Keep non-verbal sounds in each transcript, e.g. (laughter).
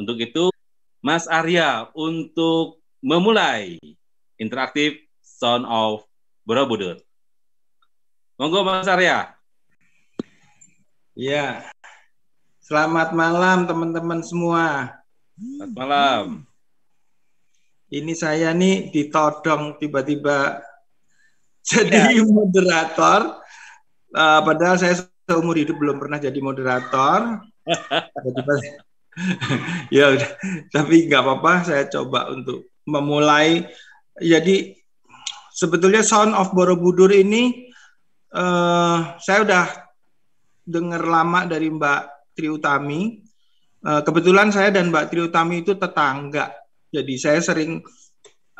Untuk itu, Mas Arya untuk memulai interaktif Sound of Borobudur. Monggo Mas Arya. Ya, selamat malam teman-teman semua. Selamat malam. Ini saya nih ditodong tiba-tiba ya. jadi ya. moderator. Uh, padahal saya seumur hidup belum pernah jadi moderator. (laughs) Tiba-tiba (laughs) ya tapi nggak apa-apa saya coba untuk memulai jadi sebetulnya Sound of Borobudur ini uh, saya udah dengar lama dari Mbak Triutami uh, kebetulan saya dan Mbak Triutami itu tetangga jadi saya sering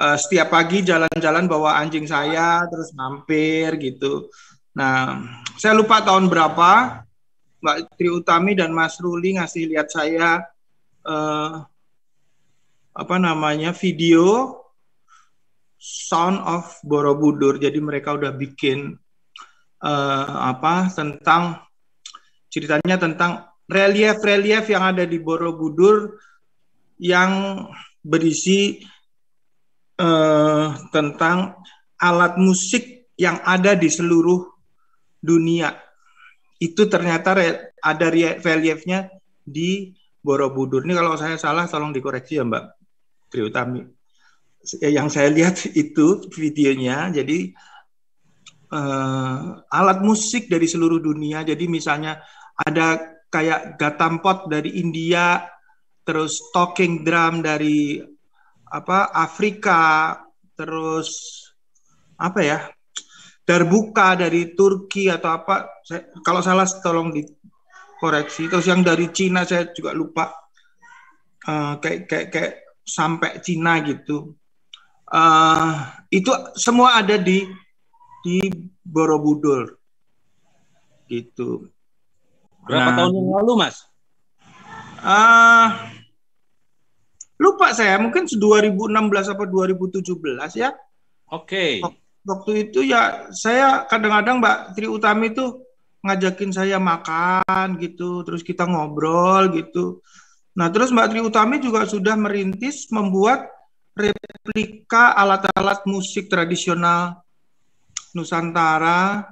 uh, setiap pagi jalan-jalan bawa anjing saya terus mampir gitu nah saya lupa tahun berapa Mbak Utami dan Mas Ruli ngasih lihat saya eh, apa namanya video Sound of Borobudur. Jadi mereka udah bikin eh, apa tentang ceritanya tentang relief-relief yang ada di Borobudur yang berisi eh, tentang alat musik yang ada di seluruh dunia itu ternyata re, ada reliefnya di Borobudur. Ini kalau saya salah tolong dikoreksi ya Mbak Triutami. Eh, yang saya lihat (laughs) itu videonya, jadi uh, alat musik dari seluruh dunia. Jadi misalnya ada kayak gatampot dari India, terus talking drum dari apa Afrika, terus apa ya Darbuka dari Turki atau apa saya, kalau salah tolong dikoreksi terus yang dari Cina saya juga lupa uh, kayak kayak kayak sampai Cina gitu uh, itu semua ada di di Borobudur gitu berapa nah, tahun yang lalu mas uh, lupa saya mungkin 2016 apa 2017 ya oke okay. Oh, waktu itu ya saya kadang-kadang Mbak Tri Utami itu ngajakin saya makan gitu, terus kita ngobrol gitu. Nah, terus Mbak Tri Utami juga sudah merintis membuat replika alat-alat musik tradisional Nusantara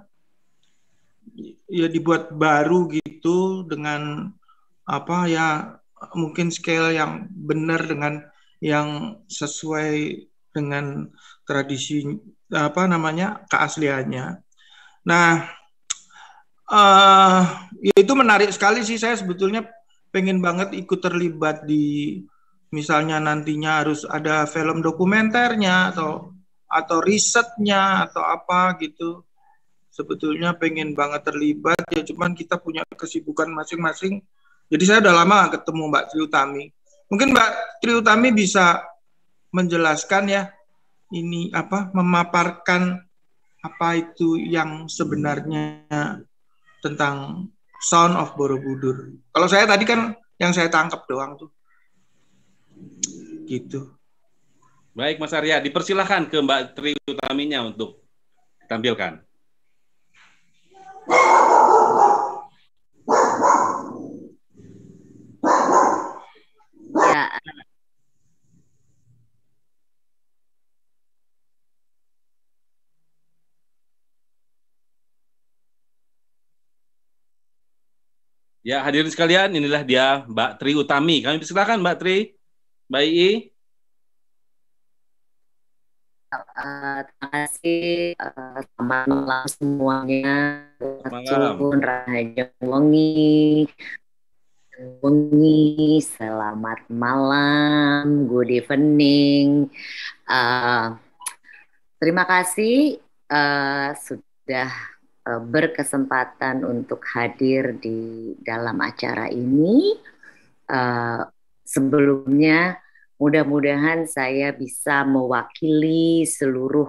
ya dibuat baru gitu dengan apa ya mungkin scale yang benar dengan yang sesuai dengan tradisi apa namanya keasliannya. Nah, uh, ya itu menarik sekali sih saya sebetulnya pengen banget ikut terlibat di misalnya nantinya harus ada film dokumenternya atau atau risetnya atau apa gitu sebetulnya pengen banget terlibat ya cuman kita punya kesibukan masing-masing jadi saya udah lama ketemu Mbak Triutami mungkin Mbak Triutami bisa menjelaskan ya ini apa memaparkan apa itu yang sebenarnya tentang Sound of Borobudur. Kalau saya tadi kan yang saya tangkap doang tuh. Gitu. Baik Mas Arya, dipersilahkan ke Mbak Tri Utaminya untuk tampilkan. Ya, Ya, hadirin sekalian, inilah dia Mbak Tri Utami. Kami persilakan Mbak Tri. Mbak Ii. Uh, terima kasih. Uh, selamat malam semuanya. Selamat malam. Wengi Wengi selamat malam, good evening. Uh, terima kasih uh, sudah E, berkesempatan untuk hadir di dalam acara ini. Uh, sebelumnya, mudah-mudahan saya bisa mewakili seluruh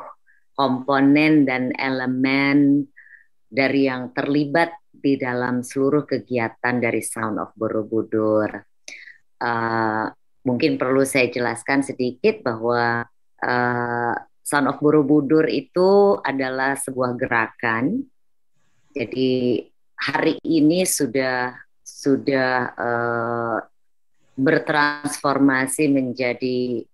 komponen dan elemen dari yang terlibat di dalam seluruh kegiatan dari Sound of Borobudur. Uh, mungkin perlu saya jelaskan sedikit bahwa uh, Sound of Borobudur itu adalah sebuah gerakan jadi hari ini sudah sudah uh, bertransformasi menjadi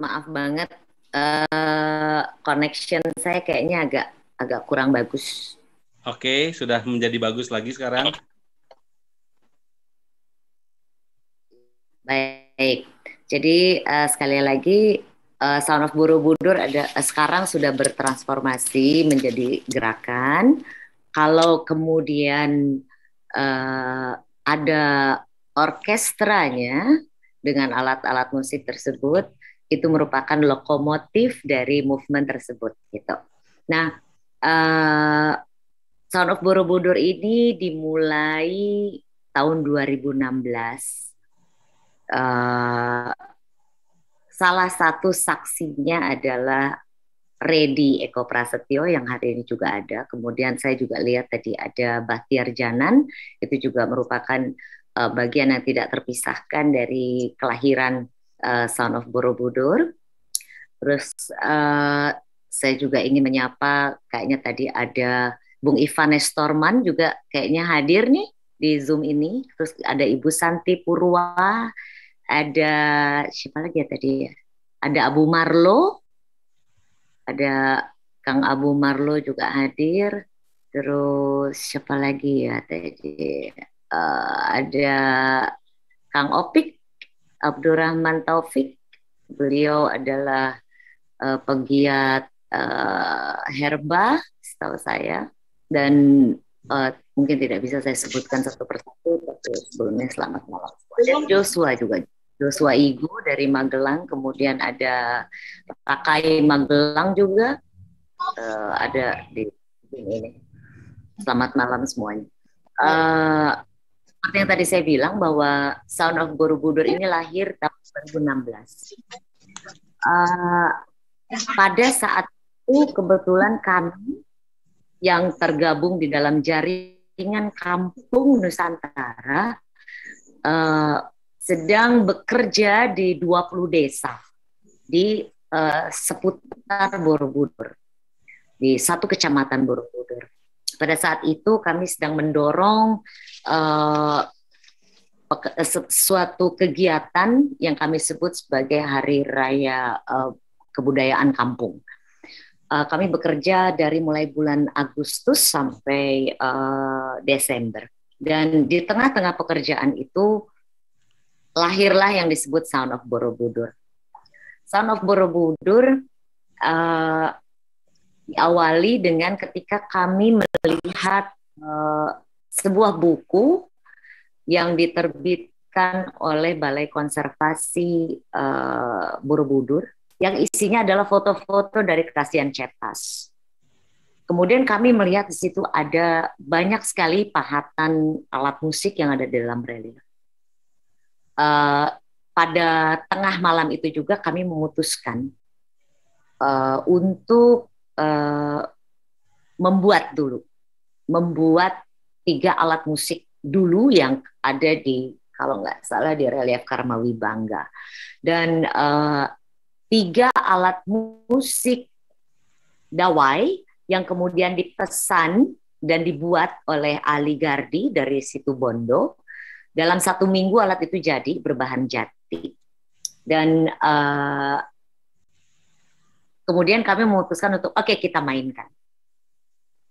maaf banget uh, connection saya kayaknya agak agak kurang bagus. Oke, sudah menjadi bagus lagi sekarang. Baik. Jadi uh, sekali lagi uh, Sound of Borobudur ada uh, sekarang sudah bertransformasi menjadi gerakan. Kalau kemudian uh, ada orkestranya dengan alat-alat musik tersebut, itu merupakan lokomotif dari movement tersebut gitu. Nah, uh, Sound of Borobudur ini dimulai tahun 2016. Uh, eh, salah satu saksinya adalah Redi Eko Prasetyo yang hari ini juga ada. Kemudian saya juga lihat tadi ada Bahtiar Janan, itu juga merupakan uh, bagian yang tidak terpisahkan dari kelahiran uh, eh, Son of Borobudur. Terus uh, saya juga ingin menyapa kayaknya tadi ada Bung Ivan Nestorman juga kayaknya hadir nih di Zoom ini. Terus ada Ibu Santi Purwa, ada siapa lagi ya tadi ya? Ada Abu Marlo, ada Kang Abu Marlo juga hadir. Terus siapa lagi ya tadi? Uh, ada Kang Opik Abdurrahman Taufik. Beliau adalah uh, penggiat uh, herba, setahu saya, dan uh, mungkin tidak bisa saya sebutkan satu persatu, tapi sebelumnya selamat malam. Dan Joshua juga, Joshua Igu dari Magelang, kemudian ada Pakai Magelang juga uh, ada di sini. Selamat malam semuanya. Uh, seperti yang tadi saya bilang bahwa Sound of Borobudur ini lahir tahun 2016. Uh, eh, pada saat itu kebetulan kami yang tergabung di dalam jaringan Kampung Nusantara uh, sedang bekerja di 20 desa di uh, seputar Borobudur di satu kecamatan Borobudur. Pada saat itu kami sedang mendorong uh, suatu kegiatan yang kami sebut sebagai Hari Raya uh, Kebudayaan Kampung. Uh, kami bekerja dari mulai bulan Agustus sampai uh, Desember. Dan di tengah-tengah pekerjaan itu lahirlah yang disebut Sound of Borobudur. Sound of Borobudur uh, diawali dengan ketika kami melihat uh, sebuah buku yang diterbitkan oleh Balai Konservasi uh, Borobudur yang isinya adalah foto-foto dari Kasian Cetas. Kemudian kami melihat di situ ada banyak sekali pahatan alat musik yang ada di dalam relief. Uh, pada tengah malam itu juga kami memutuskan uh, untuk Eh, membuat dulu, membuat tiga alat musik dulu yang ada di kalau nggak salah di relief Karmawi Bangga dan uh, tiga alat musik dawai yang kemudian dipesan dan dibuat oleh Ali Gardi dari situ Bondo dalam satu minggu alat itu jadi berbahan jati dan uh, Kemudian kami memutuskan untuk oke okay, kita mainkan.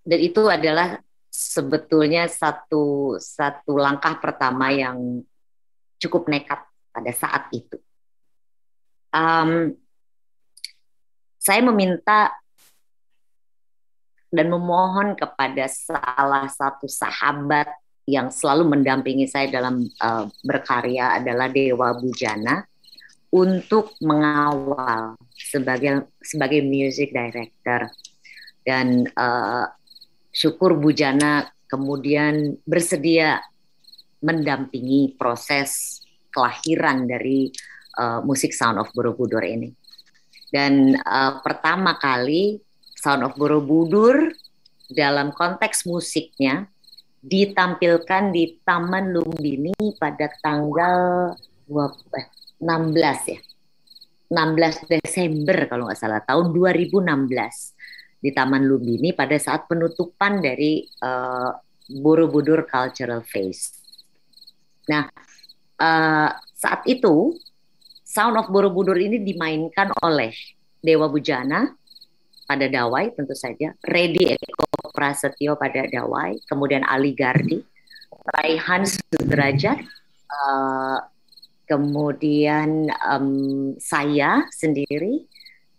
Dan itu adalah sebetulnya satu satu langkah pertama yang cukup nekat pada saat itu. Um, saya meminta dan memohon kepada salah satu sahabat yang selalu mendampingi saya dalam uh, berkarya adalah Dewa Bujana untuk mengawal sebagai sebagai music director dan uh, syukur Bujana kemudian bersedia mendampingi proses kelahiran dari uh, eh, musik Sound of Borobudur ini. Dan uh, pertama kali Sound of Borobudur dalam konteks musiknya ditampilkan di Taman Lumbini pada tanggal 20, eh, 16 ya. 16 Desember kalau nggak salah tahun 2016 di Taman Lumbini pada saat penutupan dari uh, Borobudur Cultural Face. Nah, uh, saat itu Sound of Borobudur ini dimainkan oleh Dewa Bujana pada Dawai tentu saja, Redi Eko Prasetyo pada Dawai, kemudian Ali Gardi, Raihan Sudrajat, uh, kemudian um, saya sendiri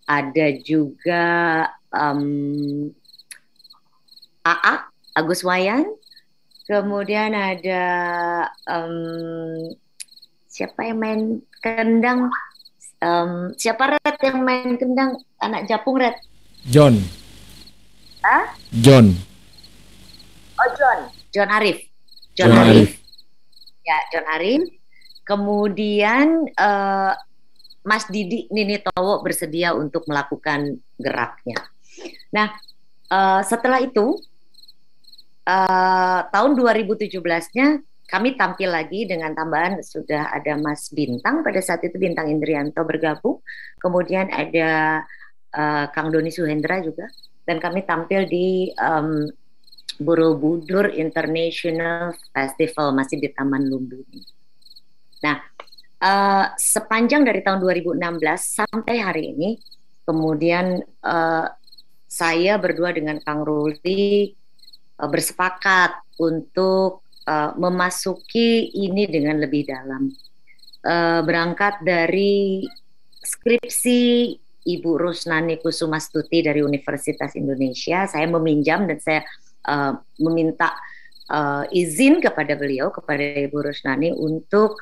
ada juga um, AA Agus Wayan, kemudian ada um, siapa yang main kendang, um, siapa Red yang main kendang, anak Japung Red. John. Hah? John. Oh John, John Arif. John, John Arif. Arif. Ya John Arif. Kemudian uh, Mas Didi Nini Towo bersedia untuk melakukan geraknya. Nah, uh, setelah itu uh, tahun 2017-nya kami tampil lagi dengan tambahan sudah ada Mas Bintang pada saat itu Bintang Indrianto bergabung, kemudian ada uh, Kang Doni Suhendra juga, dan kami tampil di um, Borobudur International Festival masih di Taman Lumbini. Nah, uh, sepanjang dari tahun 2016 sampai hari ini, kemudian uh, saya berdua dengan Kang Ruli uh, bersepakat untuk uh, memasuki ini dengan lebih dalam. Uh, berangkat dari skripsi Ibu Rusnani Kusumastuti dari Universitas Indonesia, saya meminjam dan saya uh, meminta uh, izin kepada beliau, kepada Ibu Rusnani untuk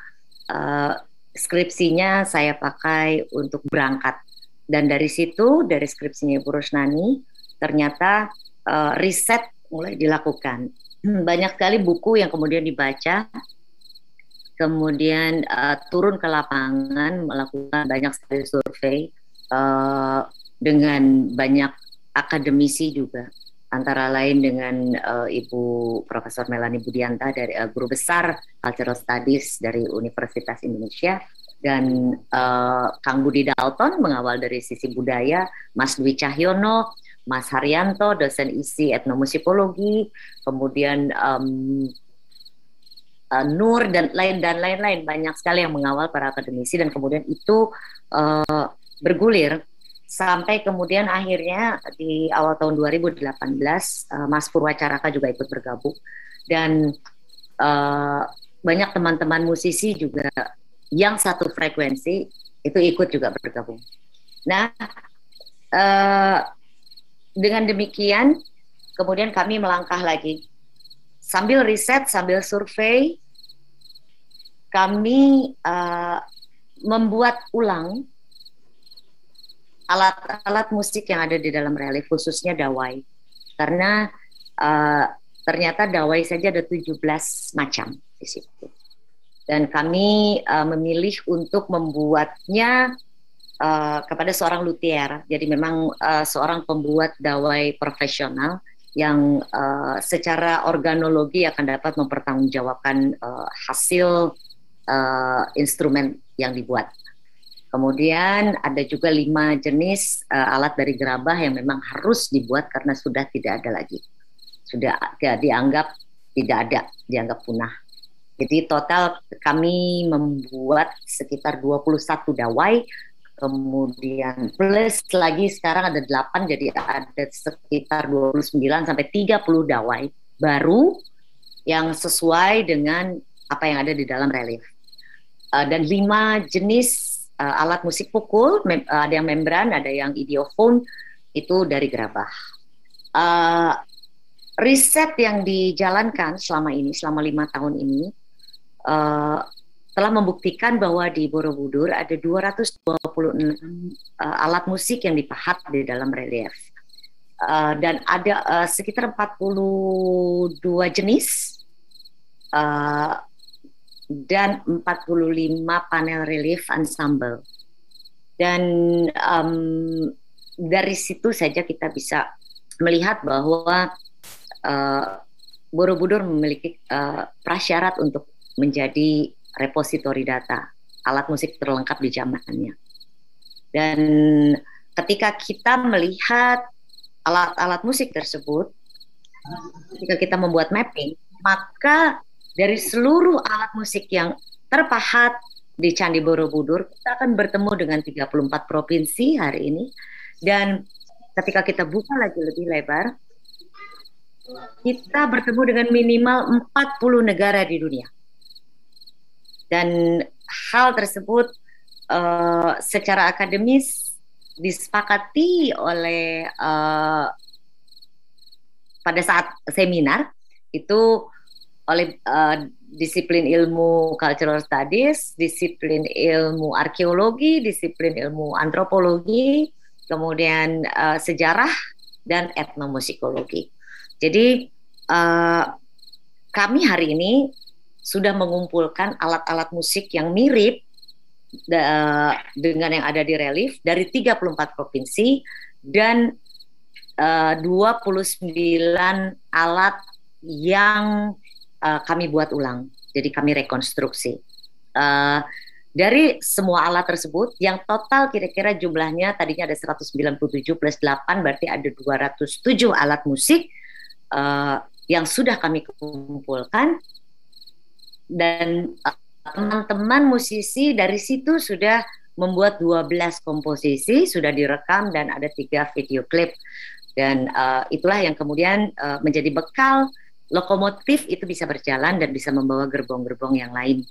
Eh, skripsinya saya pakai untuk berangkat dan dari situ dari skripsinya Ibu Rusnani ternyata uh, riset mulai dilakukan hmm, banyak sekali buku yang kemudian dibaca kemudian uh, turun ke lapangan melakukan banyak sekali survei uh, dengan banyak akademisi juga antara lain dengan uh, Ibu Profesor Melani Budianta dari uh, guru besar Cultural Studies dari Universitas Indonesia dan uh, Kang Budi Dalton mengawal dari sisi budaya, Mas Dwi Cahyono, Mas Haryanto dosen isi etnomusikologi, kemudian um, uh, Nur dan lain dan lain-lain banyak sekali yang mengawal para akademisi dan kemudian itu uh, bergulir sampai kemudian akhirnya di awal tahun 2018 uh, eh, Mas Purwacaraka juga ikut bergabung dan uh, banyak teman-teman musisi juga yang satu frekuensi itu ikut juga bergabung. Nah, uh, dengan demikian kemudian kami melangkah lagi sambil riset sambil survei kami uh, membuat ulang alat-alat musik yang ada di dalam relief khususnya dawai karena uh, ternyata dawai saja ada 17 macam di situ dan kami uh, memilih untuk membuatnya uh, kepada seorang luthier jadi memang uh, seorang pembuat dawai profesional yang uh, secara organologi akan dapat mempertanggungjawabkan uh, hasil uh, instrumen yang dibuat Kemudian ada juga lima jenis uh, alat dari gerabah yang memang harus dibuat karena sudah tidak ada lagi, sudah ya, dianggap tidak ada, dianggap punah. Jadi total kami membuat sekitar 21 dawai, kemudian plus lagi sekarang ada 8, jadi ada sekitar 29 sampai 30 dawai baru yang sesuai dengan apa yang ada di dalam relief. Uh, dan lima jenis uh, alat musik pukul, mem- eh, ada yang membran, ada yang idiofon, itu dari gerabah. Uh, riset yang dijalankan selama ini, selama lima tahun ini, uh, telah membuktikan bahwa di Borobudur ada 226 uh, alat musik yang dipahat di dalam relief. Uh, dan ada uh, sekitar 42 jenis uh, dan 45 panel relief ensemble. Dan um, dari situ saja kita bisa melihat bahwa uh, Borobudur memiliki uh, prasyarat untuk menjadi repositori data, alat musik terlengkap di zamannya. Dan ketika kita melihat alat-alat musik tersebut, ketika kita membuat mapping, maka dari seluruh alat musik yang terpahat di Candi Borobudur, kita akan bertemu dengan 34 provinsi hari ini. Dan ketika kita buka lagi lebih lebar, kita bertemu dengan minimal 40 negara di dunia. Dan hal tersebut uh, secara akademis disepakati oleh uh, pada saat seminar itu oleh uh, disiplin ilmu cultural studies, disiplin ilmu arkeologi, disiplin ilmu antropologi, kemudian uh, sejarah dan etnomusikologi. Jadi uh, kami hari ini sudah mengumpulkan alat-alat musik yang mirip uh, dengan yang ada di relief dari 34 provinsi dan eh, uh, 29 alat yang uh, kami buat ulang. Jadi kami rekonstruksi. Uh, dari semua alat tersebut yang total kira-kira jumlahnya tadinya ada 197 plus 8 berarti ada 207 alat musik uh, yang sudah kami kumpulkan dan teman-teman uh, musisi dari situ sudah membuat 12 komposisi sudah direkam dan ada tiga video klip dan uh, itulah yang kemudian uh, menjadi bekal lokomotif itu bisa berjalan dan bisa membawa gerbong-gerbong yang lain.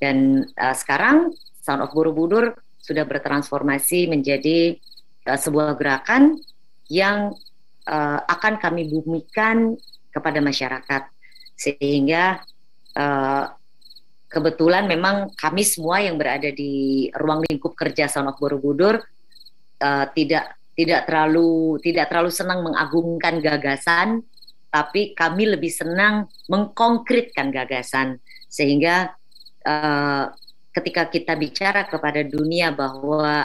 Dan uh, sekarang Sound of Borobudur sudah bertransformasi menjadi uh, sebuah gerakan yang uh, akan kami bumikan kepada masyarakat sehingga uh, kebetulan memang kami semua yang berada di ruang lingkup kerja Sound of Borobudur uh, tidak tidak terlalu tidak terlalu senang mengagungkan gagasan tapi kami lebih senang mengkonkretkan gagasan sehingga uh, ketika kita bicara kepada dunia bahwa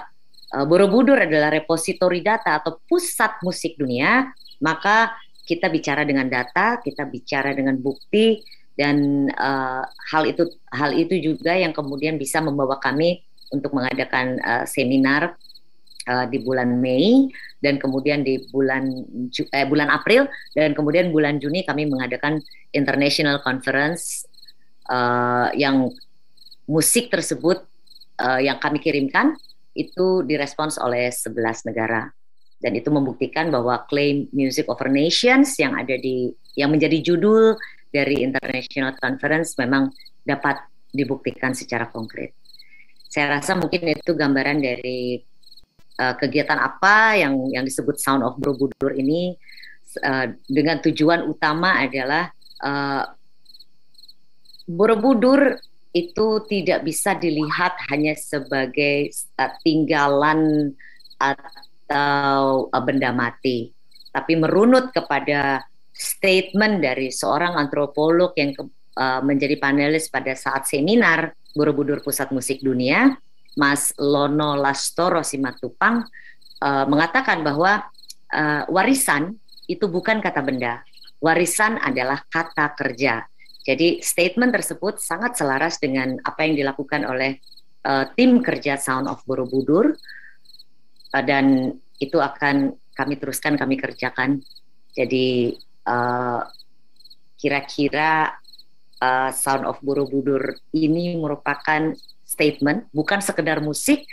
uh, Borobudur adalah repositori data atau pusat musik dunia, maka kita bicara dengan data, kita bicara dengan bukti dan uh, hal itu hal itu juga yang kemudian bisa membawa kami untuk mengadakan uh, seminar Eh, di bulan Mei dan kemudian di bulan Ju eh, bulan April dan kemudian bulan Juni kami mengadakan international conference uh, yang musik tersebut uh, yang kami kirimkan itu direspons oleh 11 negara dan itu membuktikan bahwa claim Music of Nations yang ada di yang menjadi judul dari International Conference memang dapat dibuktikan secara konkret. Saya rasa mungkin itu gambaran dari uh, kegiatan apa yang yang disebut Sound of Borobudur ini uh, dengan tujuan utama adalah uh, Borobudur itu tidak bisa dilihat hanya sebagai uh, tinggalan atau uh, benda mati, tapi merunut kepada statement dari seorang antropolog yang ke, uh, menjadi panelis pada saat seminar Borobudur Pusat Musik Dunia Mas Lono Lastoro Simatupang uh, mengatakan bahwa uh, warisan itu bukan kata benda, warisan adalah kata kerja. Jadi statement tersebut sangat selaras dengan apa yang dilakukan oleh uh, tim kerja Sound of Borobudur uh, dan itu akan kami teruskan kami kerjakan. Jadi kira-kira uh, kira -kira uh, Sound of Borobudur ini merupakan statement bukan sekedar musik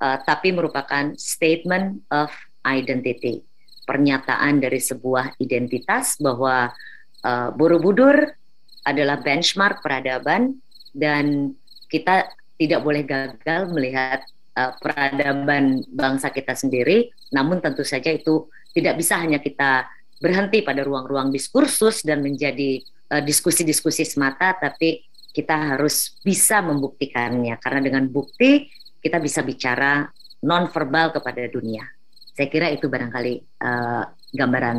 uh, tapi merupakan statement of identity pernyataan dari sebuah identitas bahwa uh, Borobudur adalah benchmark peradaban dan kita tidak boleh gagal melihat uh, peradaban bangsa kita sendiri namun tentu saja itu tidak bisa hanya kita berhenti pada ruang-ruang diskursus dan menjadi eh, diskusi-diskusi uh, semata, tapi kita harus bisa membuktikannya karena dengan bukti kita bisa bicara non-verbal kepada dunia. Saya kira itu barangkali uh, gambaran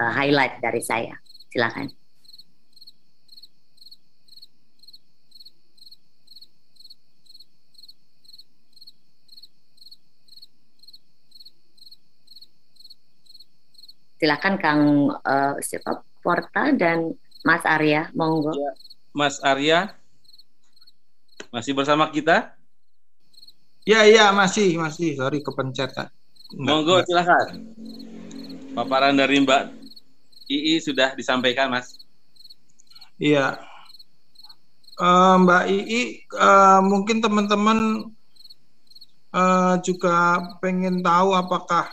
uh, highlight dari saya. Silakan. Silakan Kang uh, siapa Porta dan Mas Arya, monggo. Ya, Mas Arya masih bersama kita? Ya, ya, masih, masih. Sorry kepencet, Kak. Monggo silakan. Paparan dari Mbak II sudah disampaikan, Mas. Iya. Eh, Mbak II eh, mungkin teman-teman juga pengen tahu apakah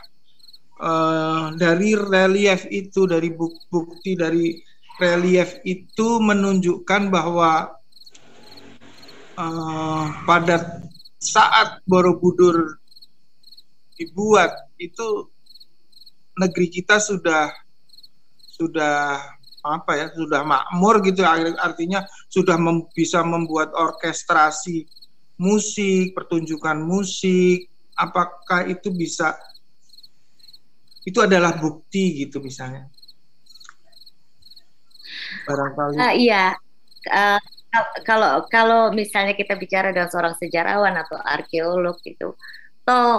Eh, dari relief itu dari bukti dari relief itu menunjukkan bahwa uh, pada saat Borobudur dibuat itu negeri kita sudah sudah apa ya sudah makmur gitu artinya sudah mem, bisa membuat orkestrasi musik pertunjukan musik apakah itu bisa itu adalah bukti gitu misalnya barangkali uh, iya uh, kalau kalau misalnya kita bicara dengan seorang sejarawan atau arkeolog itu toh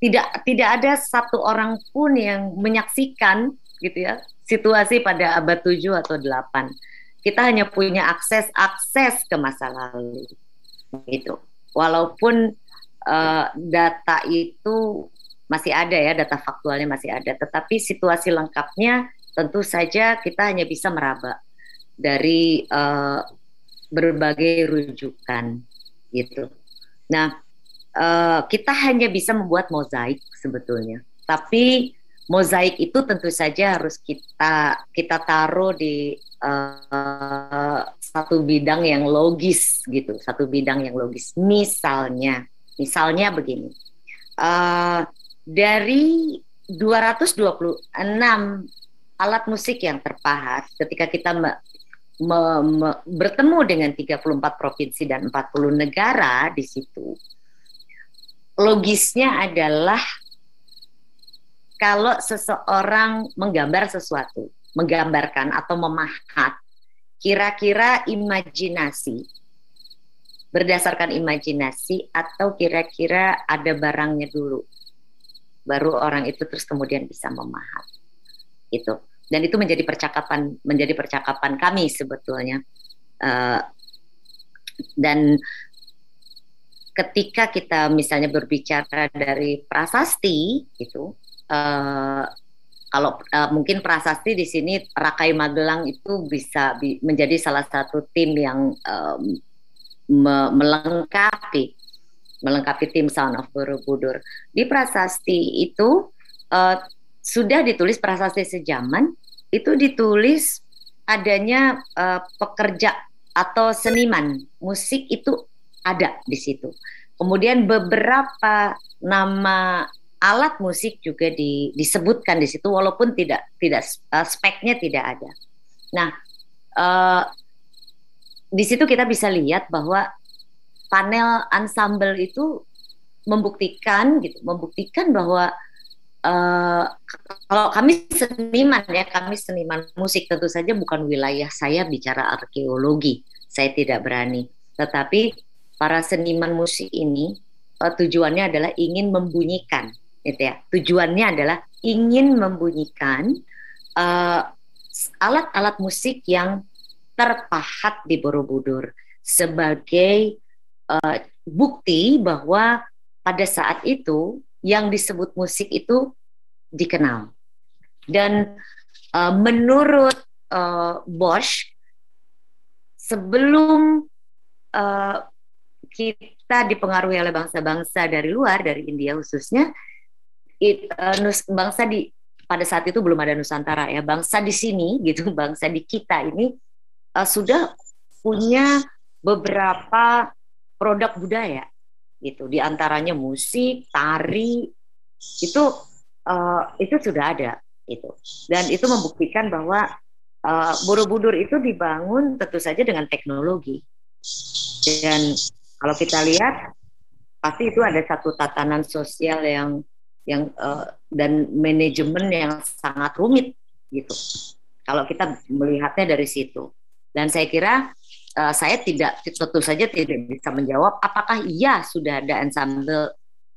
tidak tidak ada satu orang pun yang menyaksikan gitu ya situasi pada abad 7 atau 8 kita hanya punya akses akses ke masa lalu gitu walaupun uh, data itu masih ada ya data faktualnya masih ada tetapi situasi lengkapnya tentu saja kita hanya bisa meraba dari uh, berbagai rujukan gitu. Nah, uh, kita hanya bisa membuat mozaik sebetulnya. Tapi mozaik itu tentu saja harus kita kita taruh di uh, satu bidang yang logis gitu, satu bidang yang logis. Misalnya, misalnya begini. Uh, dari 226 alat musik yang terpahat ketika kita me, me, me, bertemu dengan 34 provinsi dan 40 negara di situ logisnya adalah kalau seseorang menggambar sesuatu, menggambarkan atau memahat, kira-kira imajinasi berdasarkan imajinasi atau kira-kira ada barangnya dulu baru orang itu terus kemudian bisa memahat itu dan itu menjadi percakapan menjadi percakapan kami sebetulnya uh, dan ketika kita misalnya berbicara dari prasasti itu uh, eh, kalau uh, mungkin prasasti di sini Rakai Magelang itu bisa bi menjadi salah satu tim yang um, me melengkapi melengkapi tim Sound of Borobudur. Di prasasti itu uh, sudah ditulis prasasti sejaman itu ditulis adanya uh, pekerja atau seniman musik itu ada di situ. Kemudian beberapa nama alat musik juga di, disebutkan di situ walaupun tidak tidak uh, speknya tidak ada. Nah, uh, di situ kita bisa lihat bahwa panel ensemble itu membuktikan gitu, membuktikan bahwa uh, kalau kami seniman ya, kami seniman musik tentu saja bukan wilayah saya bicara arkeologi, saya tidak berani. Tetapi para seniman musik ini uh, tujuannya adalah ingin membunyikan, gitu ya. Tujuannya adalah ingin membunyikan alat eh, alat-alat musik yang terpahat di Borobudur sebagai uh, bukti bahwa pada saat itu yang disebut musik itu dikenal. Dan uh, menurut uh, Bosch, sebelum uh, kita dipengaruhi oleh bangsa-bangsa dari luar, dari India khususnya, it, uh, bangsa di pada saat itu belum ada Nusantara ya, bangsa di sini gitu, (laughs) bangsa di kita ini uh, sudah punya beberapa produk budaya gitu diantaranya musik tari itu uh, itu sudah ada itu dan itu membuktikan bahwa uh, Borobudur itu dibangun tentu saja dengan teknologi dan kalau kita lihat pasti itu ada satu tatanan sosial yang yang uh, dan manajemen yang sangat rumit gitu kalau kita melihatnya dari situ dan saya kira uh, saya tidak tentu saja tidak bisa menjawab apakah iya sudah ada ensemble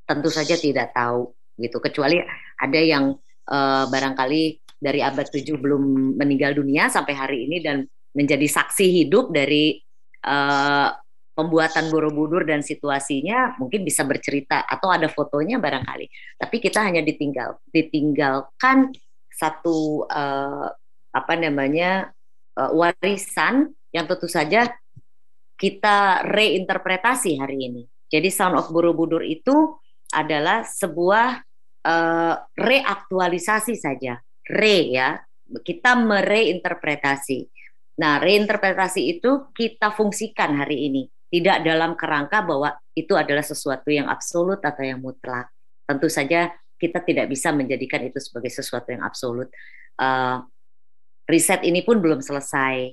tentu saja tidak tahu gitu kecuali ada yang uh, barangkali dari abad 7 belum meninggal dunia sampai hari ini dan menjadi saksi hidup dari uh, pembuatan Borobudur dan situasinya mungkin bisa bercerita atau ada fotonya barangkali tapi kita hanya ditinggal ditinggalkan satu uh, apa namanya uh, warisan yang tentu saja kita reinterpretasi hari ini. Jadi Sound of Borobudur itu adalah sebuah uh, reaktualisasi saja, re ya. Kita mereinterpretasi. Nah, reinterpretasi itu kita fungsikan hari ini, tidak dalam kerangka bahwa itu adalah sesuatu yang absolut atau yang mutlak. Tentu saja kita tidak bisa menjadikan itu sebagai sesuatu yang absolut. Uh, riset ini pun belum selesai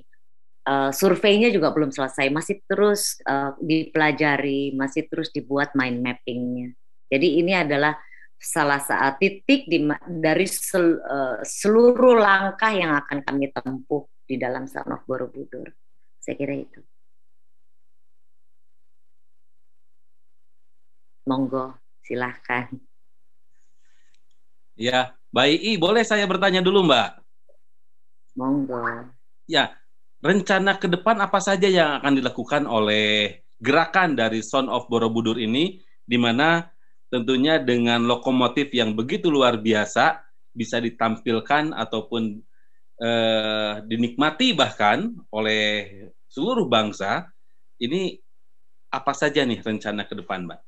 uh, surveinya juga belum selesai, masih terus uh, dipelajari, masih terus dibuat mind mappingnya. Jadi ini adalah salah satu eh, titik di, dari sel, uh, seluruh langkah yang akan kami tempuh di dalam Son of Borobudur. Saya kira itu. Monggo, silahkan. Ya, Mbak Ii, boleh saya bertanya dulu Mbak? Monggo. Ya, rencana ke depan apa saja yang akan dilakukan oleh gerakan dari Son of Borobudur ini di mana tentunya dengan lokomotif yang begitu luar biasa bisa ditampilkan ataupun eh, dinikmati bahkan oleh seluruh bangsa ini apa saja nih rencana ke depan Mbak?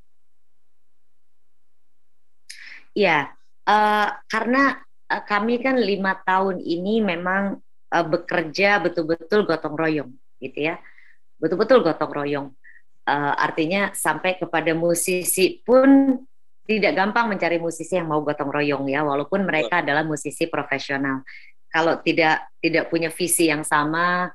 Ya, uh, karena eh, kami kan lima tahun ini memang uh, bekerja betul-betul gotong royong gitu ya betul-betul gotong royong uh, artinya sampai kepada musisi pun tidak gampang mencari musisi yang mau gotong royong ya walaupun mereka adalah musisi profesional kalau tidak tidak punya visi yang sama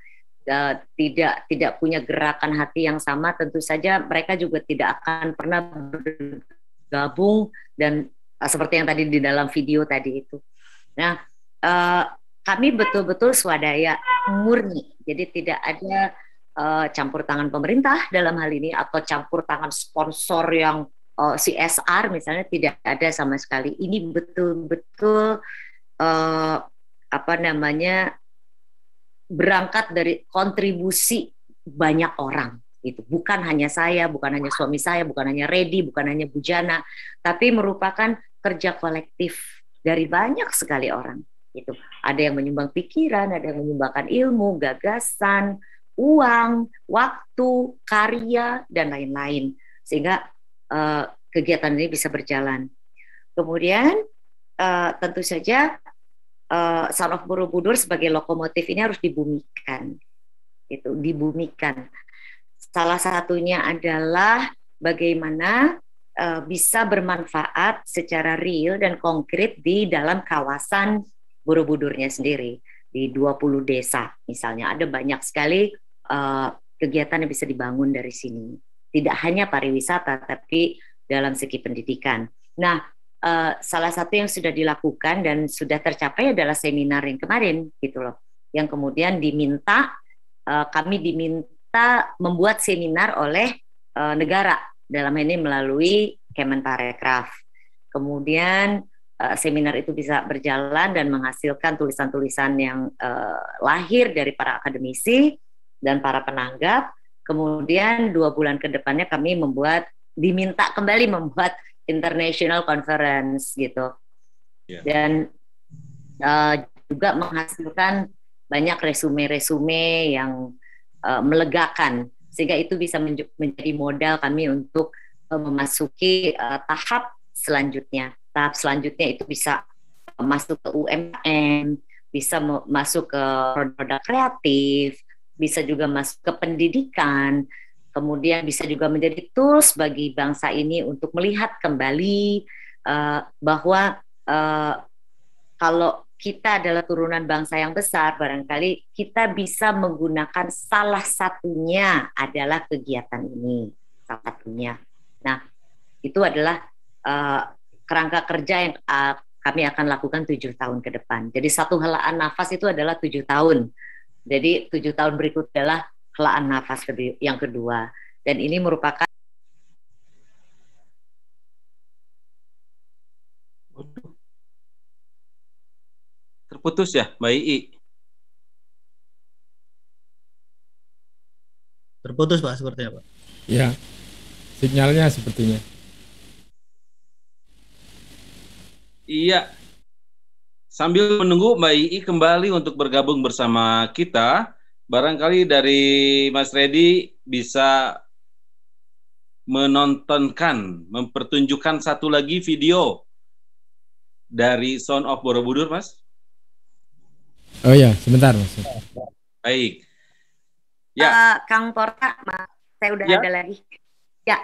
uh, tidak tidak punya gerakan hati yang sama tentu saja mereka juga tidak akan pernah bergabung dan uh, seperti yang tadi di dalam video tadi itu nah uh, kami betul-betul swadaya murni. Jadi tidak ada uh, campur tangan pemerintah dalam hal ini atau campur tangan sponsor yang uh, eh, CSR misalnya tidak ada sama sekali. Ini betul-betul uh, apa namanya berangkat dari kontribusi banyak orang itu bukan hanya saya bukan hanya suami saya bukan hanya Redi bukan hanya Bujana tapi merupakan kerja kolektif dari banyak sekali orang gitu. Ada yang menyumbang pikiran, ada yang menyumbangkan ilmu, gagasan, uang, waktu, karya dan lain-lain sehingga uh, kegiatan ini bisa berjalan. Kemudian uh, tentu saja uh, Son of Borobudur sebagai lokomotif ini harus dibumikan, itu dibumikan. Salah satunya adalah bagaimana bisa bermanfaat secara real dan konkret di dalam kawasan budurnya sendiri di 20 desa misalnya ada banyak sekali uh, kegiatan yang bisa dibangun dari sini. Tidak hanya pariwisata tapi dalam segi pendidikan. Nah, uh, salah satu yang sudah dilakukan dan sudah tercapai adalah seminar yang kemarin gitu loh. Yang kemudian diminta uh, kami diminta membuat seminar oleh uh, negara dalam ini melalui Kemenparekraf. Kemudian Eh, seminar itu bisa berjalan dan menghasilkan tulisan-tulisan yang uh, lahir dari para akademisi dan para penanggap. Kemudian dua bulan ke depannya kami membuat diminta kembali membuat international conference gitu. Yeah. Dan uh, juga menghasilkan banyak resume-resume yang uh, melegakan sehingga itu bisa menjadi modal kami untuk uh, memasuki uh, tahap selanjutnya tahap selanjutnya itu bisa eh, masuk ke UMN, bisa masuk ke produk kreatif, bisa juga masuk ke pendidikan, kemudian bisa juga menjadi tools bagi bangsa ini untuk melihat kembali uh, bahwa uh, kalau kita adalah turunan bangsa yang besar, barangkali kita bisa menggunakan salah satunya adalah kegiatan ini, salah satunya. Nah, itu adalah uh, kerangka kerja yang uh, kami akan lakukan tujuh tahun ke depan. Jadi satu helaan nafas itu adalah tujuh tahun. Jadi tujuh tahun berikut adalah helaan nafas yang kedua. Dan ini merupakan terputus ya, Mbak Ii. Terputus Pak, sepertinya Pak. Ya, sinyalnya sepertinya. Iya. Sambil menunggu Mbak Ii kembali untuk bergabung bersama kita, barangkali dari Mas Redi bisa menontonkan, mempertunjukkan satu lagi video dari Sound of Borobudur, Mas. Oh iya, sebentar, Mas. Baik. Ya. Uh, Kang Porta, Mas, saya udah ya. ada lagi. Ya,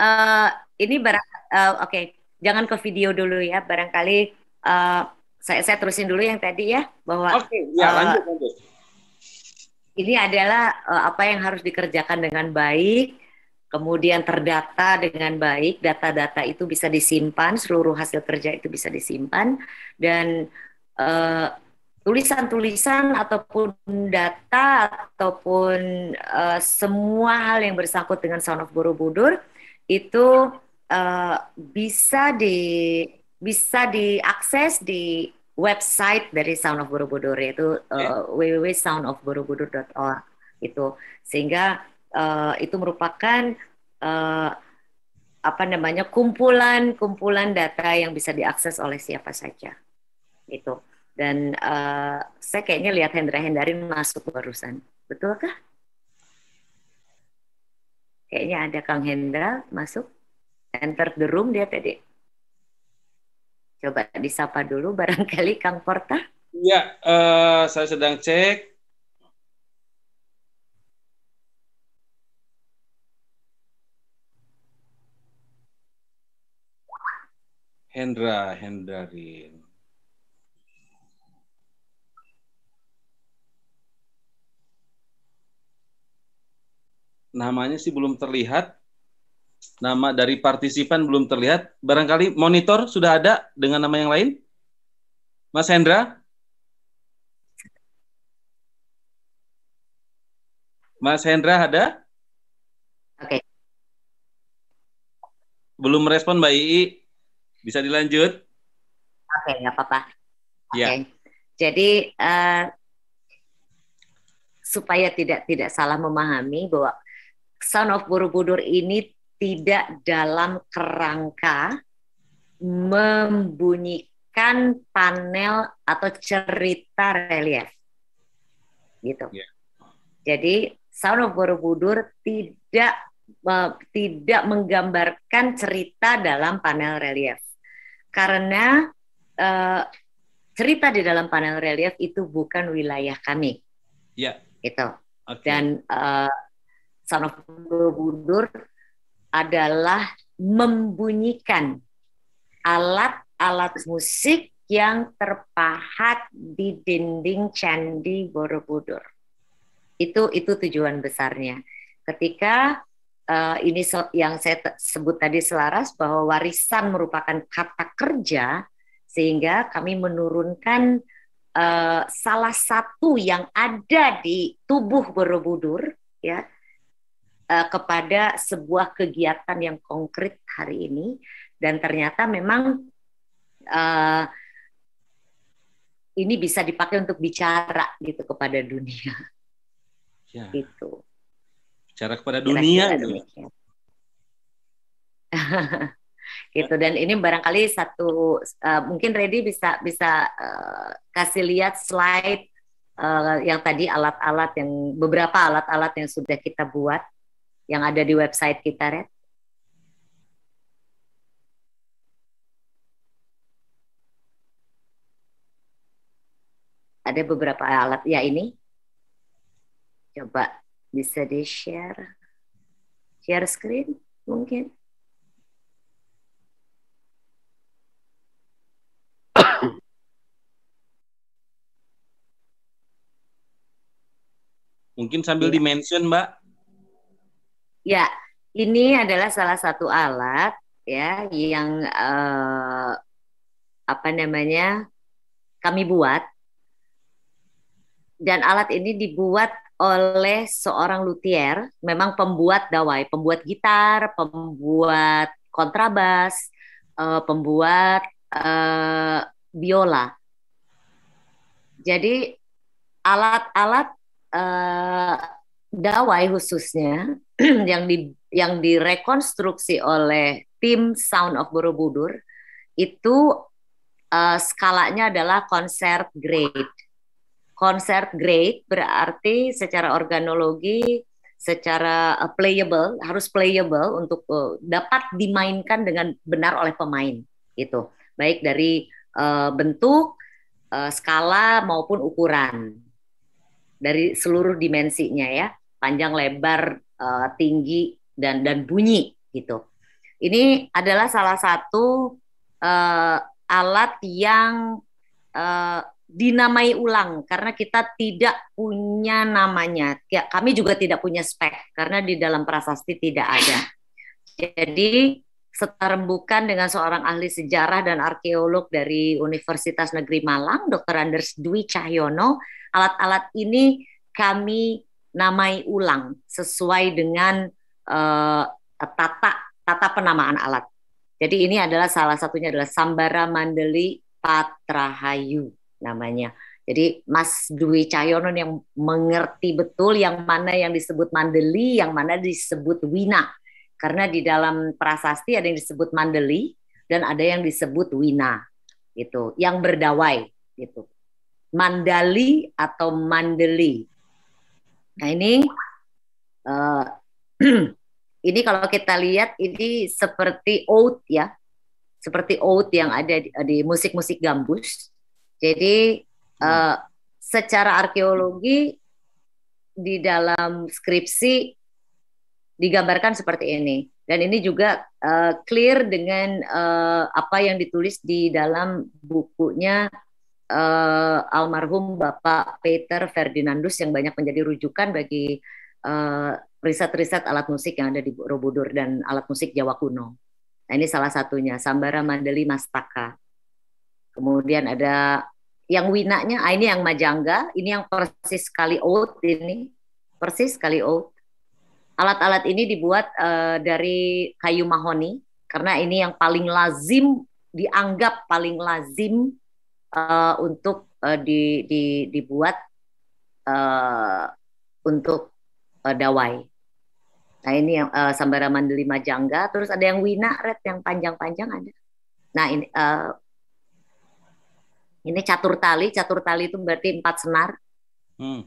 uh, ini barang, uh, eh, oke. Okay jangan ke video dulu ya barangkali uh, saya saya terusin dulu yang tadi ya bahwa okay, ya, eh, lanjut, lanjut. ini adalah uh, apa yang harus dikerjakan dengan baik kemudian terdata dengan baik data-data itu bisa disimpan seluruh hasil kerja itu bisa disimpan dan uh, tulisan-tulisan ataupun data ataupun uh, semua hal yang bersangkut dengan Sound of Borobudur itu Eh, bisa di bisa diakses di website dari Sound of Borobudur yaitu uh, eh, yeah. www.soundofborobudur.org itu sehingga uh, itu merupakan uh, apa namanya kumpulan kumpulan data yang bisa diakses oleh siapa saja itu dan uh, saya kayaknya lihat Hendra Hendarin masuk barusan betulkah kayaknya ada Kang Hendra masuk enter the room dia tadi. Coba disapa dulu barangkali Kang Porta. Iya, uh, saya sedang cek. Hendra Hendarin. Namanya sih belum terlihat, Nama dari partisipan belum terlihat. Barangkali monitor sudah ada dengan nama yang lain? Mas Hendra? Mas Hendra ada? Oke. Okay. Belum merespon Mbak Ii. Bisa dilanjut? Oke, okay, nggak apa-apa. Okay. Ya. Jadi uh, supaya tidak tidak salah memahami bahwa Son of Borobudur ini tidak dalam kerangka membunyikan panel atau cerita relief. Gitu. Yeah. Jadi Sound of Borobudur tidak uh, tidak menggambarkan cerita dalam panel relief. Karena uh, cerita di dalam panel relief itu bukan wilayah kami. Ya. Yeah. Itu. Okay. Dan uh, Sound of Borobudur adalah membunyikan alat-alat musik yang terpahat di dinding candi Borobudur. Itu itu tujuan besarnya. Ketika uh, ini so, yang saya sebut tadi selaras bahwa warisan merupakan kata kerja sehingga kami menurunkan uh, salah satu yang ada di tubuh Borobudur ya Eh, kepada sebuah kegiatan yang konkret hari ini dan ternyata memang uh, ini bisa dipakai untuk bicara gitu kepada dunia. Ya. Gitu. Bicara kepada dunia. Gitu, ya. (laughs) gitu dan ini barangkali satu uh, mungkin ready bisa bisa uh, kasih lihat slide uh, yang tadi alat-alat yang beberapa alat-alat yang sudah kita buat yang ada di website kita, Red? Ada beberapa alat ya ini. Coba bisa di-share. Share screen mungkin. (coughs) Mungkin sambil ya. di-mention, Mbak. Ya, ini adalah salah satu alat ya yang eh, apa namanya kami buat dan alat ini dibuat oleh seorang luthier, memang pembuat dawai, pembuat gitar, pembuat kontrabas, eh, pembuat eh, biola. Jadi alat-alat eh, Dawai khususnya (clears throat) yang di yang direkonstruksi oleh tim Sound of Borobudur itu uh, skalanya adalah concert grade. Concert grade berarti secara organologi, secara uh, playable harus playable untuk uh, dapat dimainkan dengan benar oleh pemain gitu. Baik dari uh, bentuk, uh, skala maupun ukuran dari seluruh dimensinya ya, panjang, lebar, uh, tinggi dan dan bunyi gitu. Ini adalah salah satu uh, alat yang uh, dinamai ulang karena kita tidak punya namanya. ya Kami juga tidak punya spek karena di dalam prasasti tidak ada. Jadi setara rembukan dengan seorang ahli sejarah dan arkeolog dari Universitas Negeri Malang, Dr. Anders Dwi Cahyono, alat-alat ini kami namai ulang sesuai dengan uh, tata tata penamaan alat. Jadi ini adalah salah satunya adalah Sambara Mandeli Patrahayu namanya. Jadi Mas Dwi Cahyono yang mengerti betul yang mana yang disebut Mandeli, yang mana disebut Wina. Karena di dalam prasasti ada yang disebut Mandeli dan ada yang disebut Wina gitu, yang berdawai gitu. Mandali atau Mandeli. Nah ini uh, (clears throat) ini kalau kita lihat ini seperti oud ya, seperti oud yang ada di musik-musik gambus. Jadi uh, secara arkeologi di dalam skripsi digambarkan seperti ini dan ini juga uh, clear dengan uh, apa yang ditulis di dalam bukunya uh, almarhum Bapak Peter Ferdinandus yang banyak menjadi rujukan bagi eh, riset-riset alat musik yang ada di Borobudur dan alat musik Jawa kuno. Nah, ini salah satunya Sambara Mandeli Mastaka. Kemudian ada yang winanya, ah, ini yang Majangga, ini yang persis sekali out ini, persis sekali out. Alat-alat ini dibuat uh, dari kayu mahoni karena ini yang paling lazim dianggap paling lazim uh, untuk uh, di, di, dibuat uh, untuk uh, dawai. Nah ini yang uh, Sambara Mandelima Jangga, terus ada yang Wina Red yang panjang-panjang ada. Nah ini uh, ini catur tali, catur tali itu berarti empat senar. Hmm.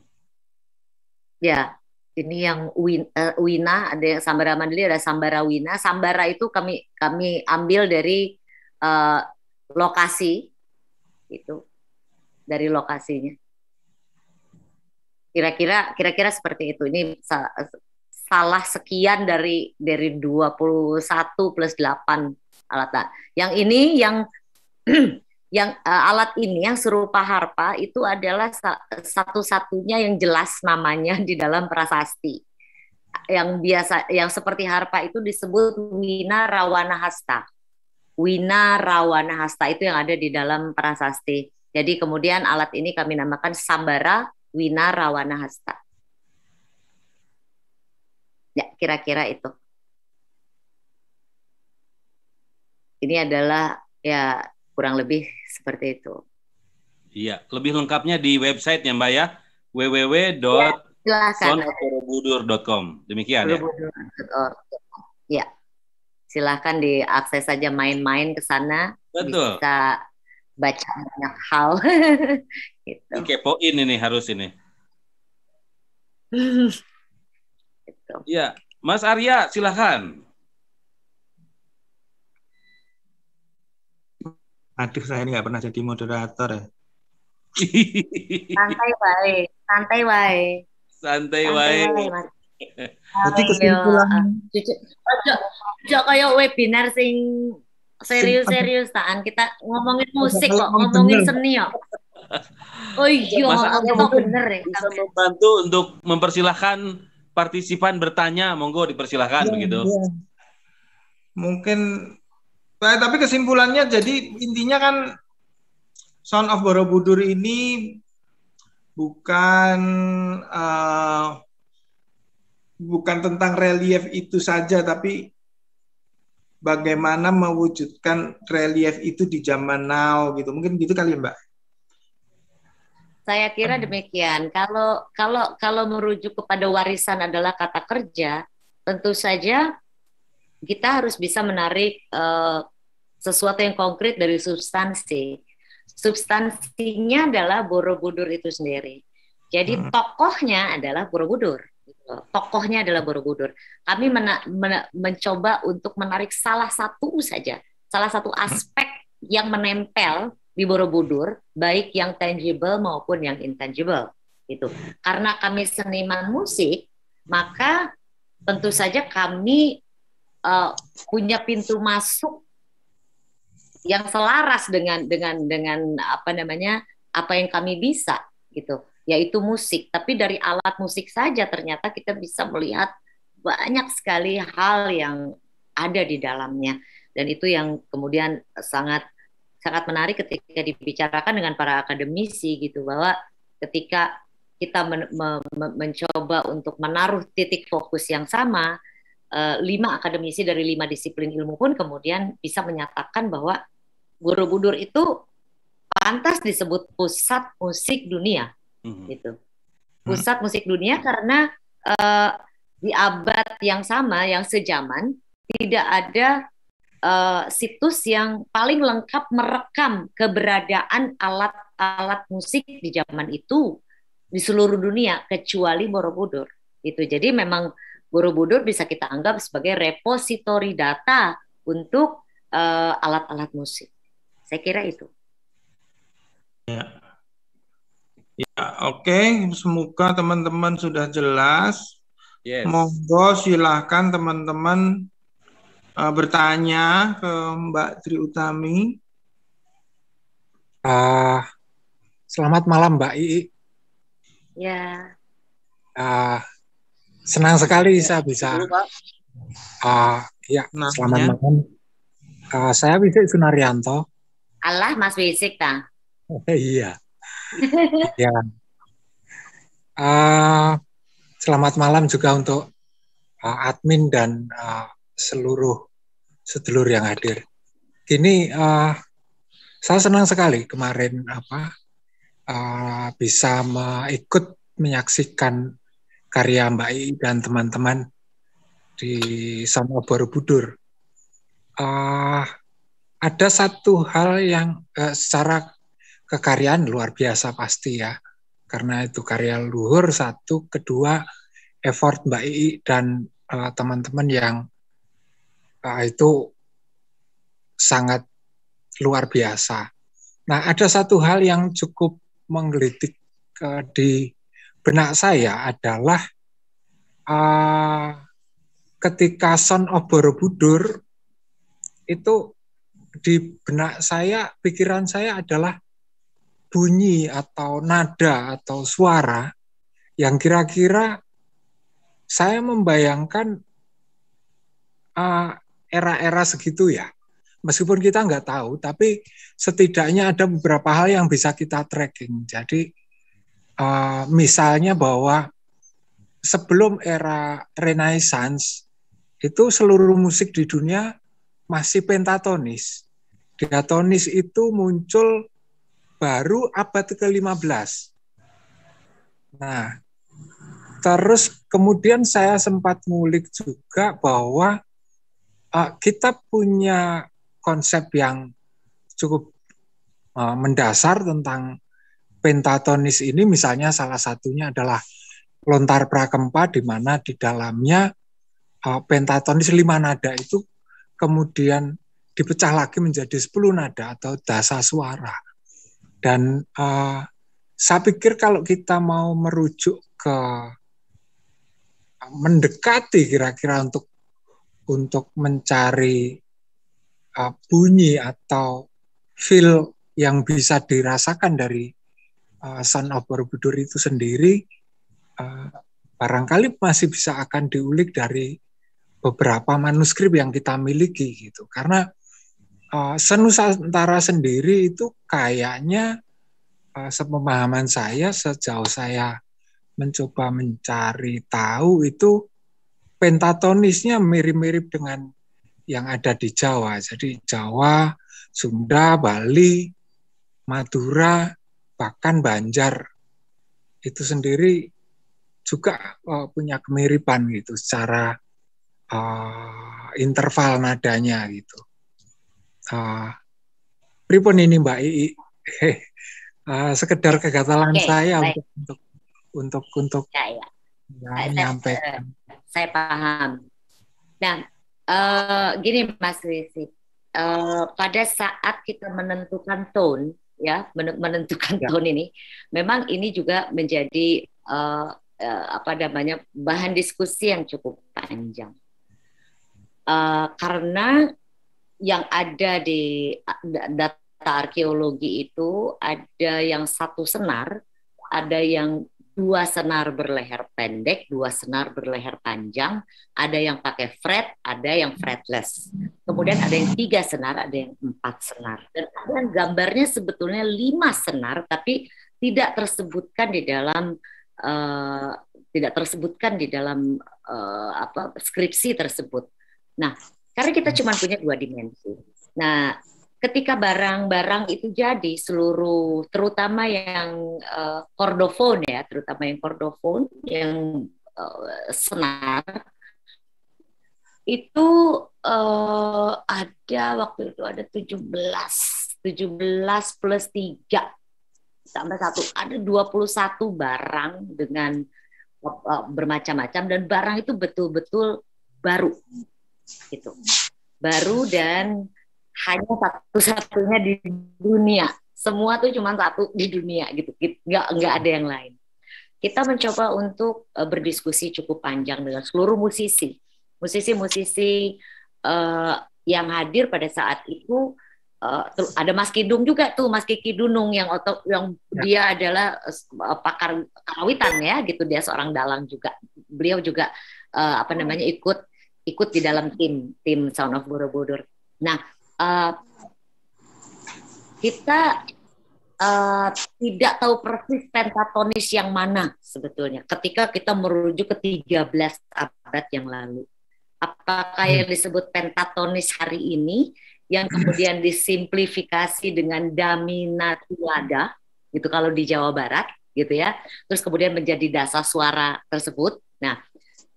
Ya, ini yang win, uh, Wina, ada yang Sambara Mandeli, ada Sambara Wina. Sambara itu kami kami ambil dari uh, lokasi itu dari lokasinya. Kira-kira kira-kira seperti itu. Ini salah sekian dari dari 21 plus 8 alat. Nah, yang ini yang (clears throat) yang uh, alat ini yang serupa harpa itu adalah satu-satunya yang jelas namanya di dalam prasasti. Yang biasa yang seperti harpa itu disebut Mina Rawana Hasta. Wina Rawana Hasta itu yang ada di dalam prasasti. Jadi kemudian alat ini kami namakan Sambara Wina Rawana Hasta. Ya, kira-kira itu. Ini adalah ya kurang lebih seperti itu. Iya, lebih lengkapnya di website ya Mbak ya, iya, Demikian ya. Ya silahkan diakses saja main-main ke sana. Betul. Bisa baca banyak hal. (laughs) gitu. Kepoin ini harus ini. gitu. Ya, Mas Arya silahkan. Aduh, saya ini nggak pernah jadi moderator ya. (laughs) santai wae. Santai wae. Santai wae. Jadi kesimpulan cocok kayak webinar sing serius-serius taan kita ngomongin musik kok, ngomongin seni kok. Oh iya, kita bener ya. Bisa membantu untuk mempersilahkan partisipan bertanya, monggo dipersilahkan ya, begitu. Ya. Mungkin, nah, tapi kesimpulannya jadi intinya kan Sound of Borobudur ini bukan uh, bukan tentang relief itu saja, tapi bagaimana mewujudkan relief itu di zaman now gitu. Mungkin gitu kali ya, Mbak. Saya kira demikian. Kalau kalau kalau merujuk kepada warisan adalah kata kerja, tentu saja kita harus bisa menarik uh, sesuatu yang konkret dari substansi. Substansinya adalah Borobudur itu sendiri. Jadi hmm. tokohnya adalah Borobudur. Eh, tokohnya adalah Borobudur. Kami mena, mena, mencoba untuk menarik salah satu saja, salah satu aspek yang menempel di Borobudur, baik yang tangible maupun yang intangible. Itu karena kami seniman musik, maka tentu saja kami uh, punya pintu masuk yang selaras dengan dengan dengan apa namanya apa yang kami bisa gitu yaitu musik. Tapi dari alat musik saja ternyata kita bisa melihat banyak sekali hal yang ada di dalamnya. Dan itu yang kemudian sangat sangat menarik ketika dibicarakan dengan para akademisi gitu bahwa ketika kita men, me, me, mencoba untuk menaruh titik fokus yang sama eh, lima akademisi dari lima disiplin ilmu pun kemudian bisa menyatakan bahwa Borobudur itu pantas disebut pusat musik dunia hmm. gitu. Mhm. Pusat musik dunia karena uh, di abad yang sama yang sejaman tidak ada uh, situs yang paling lengkap merekam keberadaan alat-alat musik di zaman itu di seluruh dunia kecuali Borobudur gitu. Jadi memang Borobudur bisa kita anggap sebagai repositori data untuk eh, alat-alat uh, musik. Saya kira itu. Ya. Ya, oke. Okay. Semoga teman-teman sudah jelas. Yes. Monggo silahkan teman-teman uh, bertanya ke Mbak Tri Utami. Uh, selamat malam Mbak Ii. Ya. Uh, senang sekali ya, bisa. Uh, ya, nah, selamat malam. Uh, saya Wisik Sunaryanto. Allah Mas Wisik, Tang. (laughs) iya ya. Uh, selamat malam juga untuk uh, admin dan uh, seluruh sedulur yang hadir. Ini uh, saya senang sekali kemarin apa uh, bisa ikut menyaksikan karya Mbak I dan teman-teman di Sono Borobudur. Uh, ada satu hal yang uh, secara kekaryaan luar biasa pasti ya. Karena itu karya luhur satu, kedua effort Mbak Ii dan eh, teman-teman uh, yang uh, itu sangat luar biasa. Nah, ada satu hal yang cukup menggelitik uh, di benak saya adalah uh, ketika Son of Borobudur itu di benak saya, pikiran saya adalah bunyi atau nada atau suara yang kira-kira saya membayangkan era era-era segitu ya. Meskipun kita nggak tahu, tapi setidaknya ada beberapa hal yang bisa kita tracking. Jadi uh, misalnya bahwa sebelum era Renaissance itu seluruh musik di dunia masih pentatonis. Diatonis itu muncul baru abad ke-15. Nah, terus kemudian saya sempat ngulik juga bahwa uh, kita punya konsep yang cukup uh, mendasar tentang pentatonis ini misalnya salah satunya adalah lontar prakempa di mana di dalamnya uh, pentatonis lima nada itu kemudian dipecah lagi menjadi sepuluh nada atau dasar suara. Dan uh, saya pikir kalau kita mau merujuk ke mendekati kira-kira untuk untuk mencari uh, bunyi atau feel yang bisa dirasakan dari uh, eh, Son of Borobudur itu sendiri uh, barangkali masih bisa akan diulik dari beberapa manuskrip yang kita miliki gitu karena uh, eh, senusantara sendiri itu kayaknya uh, sepemahaman saya sejauh saya mencoba mencari tahu itu pentatonisnya mirip-mirip dengan yang ada di Jawa. Jadi Jawa, Sunda, Bali, Madura, bahkan Banjar itu sendiri juga uh, punya kemiripan gitu secara uh, interval nadanya gitu. Ah, pripun ini Mbak Ii ah, sekedar kegatalan saya baik. untuk untuk untuk ya, ya. ya saya, paham. Nah, eh, gini Mas Rizky, eh, pada saat kita menentukan tone, ya menentukan ya. tone ini, memang ini juga menjadi eh, apa namanya bahan diskusi yang cukup panjang. karena yang ada di data arkeologi itu ada yang satu senar, ada yang dua senar berleher pendek, dua senar berleher panjang, ada yang pakai fret, ada yang fretless. Kemudian ada yang tiga senar, ada yang empat senar. Dan ada yang gambarnya sebetulnya lima senar, tapi tidak tersebutkan di dalam uh, tidak tersebutkan di dalam uh, apa skripsi tersebut. Nah, karena kita cuma punya dua dimensi. Nah, ketika barang-barang itu jadi seluruh terutama yang uh, eh, kordofon ya, terutama yang kordofon yang uh, senar itu uh, ada waktu itu ada 17 17 plus 3 tambah satu ada 21 barang dengan uh, bermacam-macam dan barang itu betul-betul baru gitu baru dan hanya satu-satunya di dunia semua tuh cuma satu di dunia gitu nggak nggak ada yang lain kita mencoba untuk uh, berdiskusi cukup panjang dengan seluruh musisi musisi-musisi uh, yang hadir pada saat itu uh, ada Mas Kidung juga tuh Mas Kiki Dunung yang otok, yang dia adalah uh, pakar karawitan ya gitu dia seorang dalang juga beliau juga uh, apa namanya ikut ikut di dalam tim tim Sound of Borobudur. Nah, uh, kita uh, tidak tahu persis pentatonis yang mana sebetulnya ketika kita merujuk ke 13 abad yang lalu. Apakah yang hmm. disebut pentatonis hari ini yang kemudian disimplifikasi dengan wada, itu kalau di Jawa Barat gitu ya. Terus kemudian menjadi dasar suara tersebut. Nah,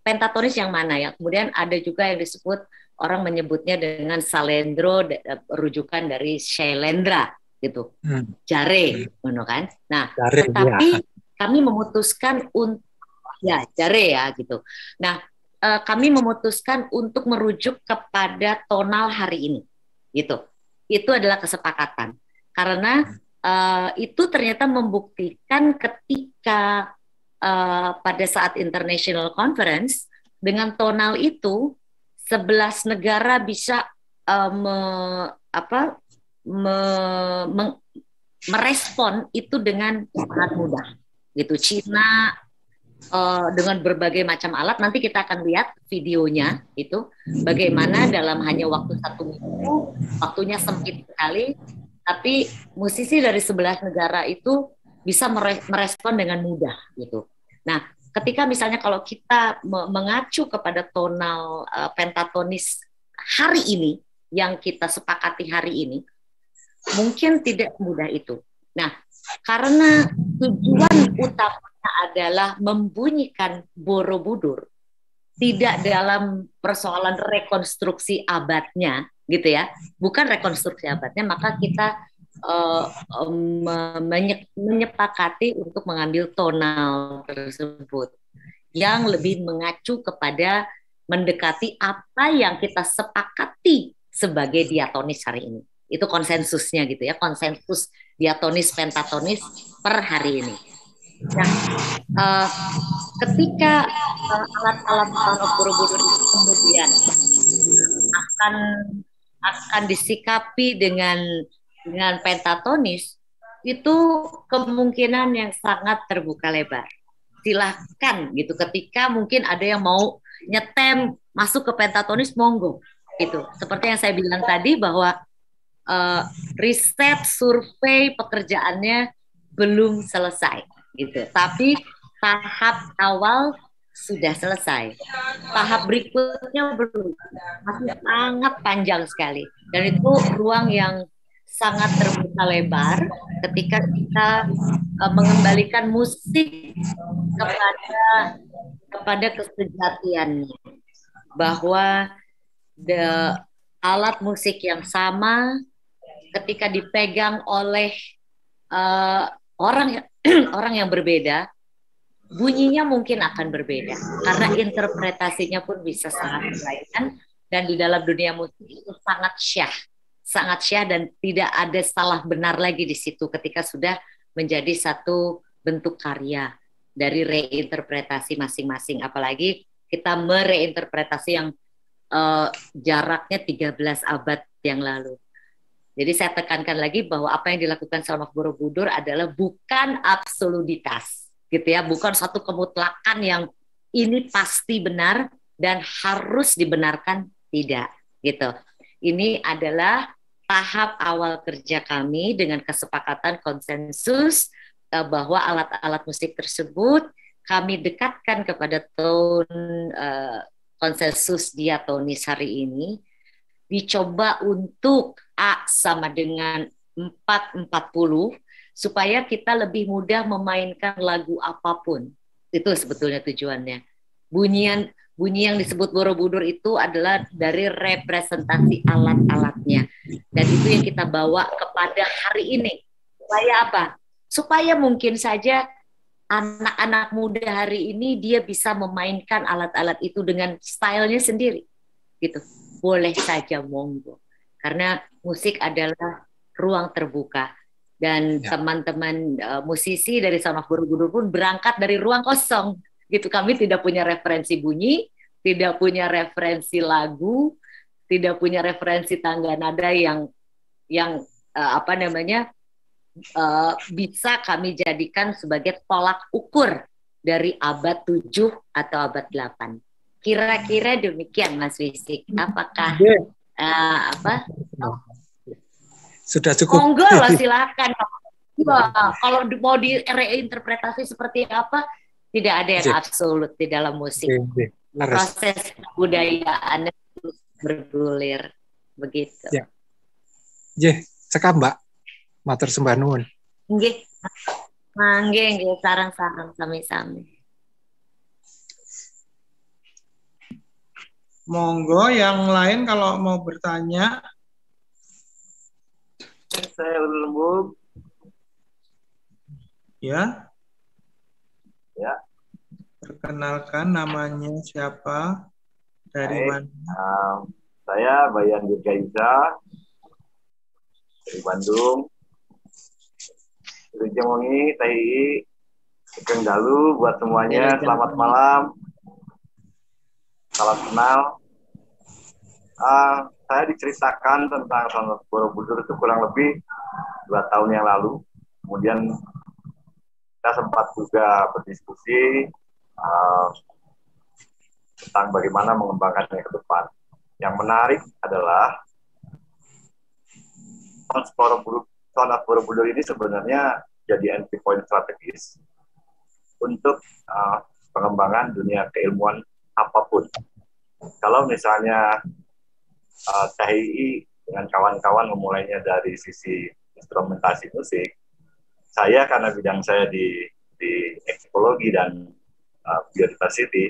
pentatonis yang mana ya. Kemudian ada juga yang disebut orang menyebutnya dengan salendro eh, rujukan dari Shailendra gitu. Hmm. Jare, hmm. kan? Nah, jare, ya. tetapi ya. kami memutuskan untuk ya jare ya gitu. Nah, e, kami memutuskan untuk merujuk kepada tonal hari ini. Gitu. Itu adalah kesepakatan. Karena hmm. eh, itu ternyata membuktikan ketika Eh, pada saat international conference dengan tonal itu 11 negara bisa uh, me, apa me, me, merespon itu dengan sangat mudah gitu Cina uh, dengan berbagai macam alat nanti kita akan lihat videonya itu bagaimana dalam hanya waktu satu minggu waktunya sempit sekali tapi musisi dari 11 negara itu bisa merespon dengan mudah gitu Nah, ketika misalnya kalau kita mengacu kepada tonal uh, pentatonis hari ini yang kita sepakati hari ini, mungkin tidak mudah itu. Nah, karena tujuan utamanya adalah membunyikan Borobudur tidak dalam persoalan rekonstruksi abadnya gitu ya bukan rekonstruksi abadnya maka kita uh, um, menye menyepakati untuk mengambil tonal tersebut yang lebih mengacu kepada mendekati apa yang kita sepakati sebagai diatonis hari ini. Itu konsensusnya gitu ya, konsensus diatonis pentatonis per hari ini. Nah, uh, ketika eh, alat-alat uh, alat -alat Borobudur kemudian akan akan disikapi dengan dengan pentatonis itu kemungkinan yang sangat terbuka lebar. Silahkan gitu ketika mungkin ada yang mau nyetem masuk ke pentatonis monggo gitu. Seperti yang saya bilang tadi bahwa uh, riset survei pekerjaannya belum selesai gitu. Tapi tahap awal sudah selesai. Tahap berikutnya belum masih sangat panjang sekali dan itu ruang yang sangat terbuka lebar ketika kita uh, mengembalikan musik kepada kepada kesejatiannya bahwa the alat musik yang sama ketika dipegang oleh uh, orang (clears throat) orang yang berbeda bunyinya mungkin akan berbeda karena interpretasinya pun bisa sangat berlainan dan di dalam dunia musik itu sangat syah sangat syah dan tidak ada salah benar lagi di situ ketika sudah menjadi satu bentuk karya dari reinterpretasi masing-masing. Apalagi kita mereinterpretasi yang uh, jaraknya 13 abad yang lalu. Jadi saya tekankan lagi bahwa apa yang dilakukan Salman Borobudur adalah bukan absolutitas, gitu ya, bukan satu kemutlakan yang ini pasti benar dan harus dibenarkan tidak, gitu. Ini adalah tahap awal kerja kami dengan kesepakatan konsensus uh, bahwa alat-alat musik tersebut kami dekatkan kepada tone uh, konsensus diatonis hari ini dicoba untuk A sama dengan 440 supaya kita lebih mudah memainkan lagu apapun. Itu sebetulnya tujuannya. Bunyian bunyi yang disebut Borobudur itu adalah dari representasi alat-alatnya. Dan itu yang kita bawa kepada hari ini. Supaya apa? Supaya mungkin saja anak-anak muda hari ini dia bisa memainkan alat-alat itu dengan stylenya sendiri. Gitu. Boleh saja monggo. Karena musik adalah ruang terbuka dan ya. teman-teman ya. uh, musisi dari Sound Borobudur pun berangkat dari ruang kosong gitu kami tidak punya referensi bunyi tidak punya referensi lagu tidak punya referensi tangga nada yang yang uh, apa namanya uh, bisa kami jadikan sebagai tolak ukur dari abad 7 atau abad 8 kira-kira demikian Mas Wisik apakah uh, apa sudah cukup monggo (laughs) silakan kalau mau direinterpretasi seperti apa tidak ada yang absolut di dalam musik. Proses kebudayaan bergulir begitu. Ya. Nggih, cekap Mbak. Matur sembah nuwun. Nggih. Mangge nggih sarang-sarang sami-sami. Monggo yang lain kalau mau bertanya. Saya lembut Ya. Ya. Perkenalkan namanya siapa? Dari Baik. mana? Um, saya Bayan Dirgaiza dari Bandung. Rujemongi, TI, Kekeng Dalu buat semuanya. Selamat malam. Salam kenal. Uh, saya diceritakan tentang Sanat Borobudur itu kurang lebih dua tahun yang lalu. Kemudian kita sempat juga berdiskusi uh, tentang bagaimana mengembangkannya ke depan. Yang menarik adalah Sonat Borobudur ini sebenarnya jadi entry point strategis untuk uh, pengembangan dunia keilmuan apapun. Kalau misalnya uh, dengan kawan-kawan memulainya dari sisi instrumentasi musik, saya karena bidang saya di di ekologi dan uh, biodiversity,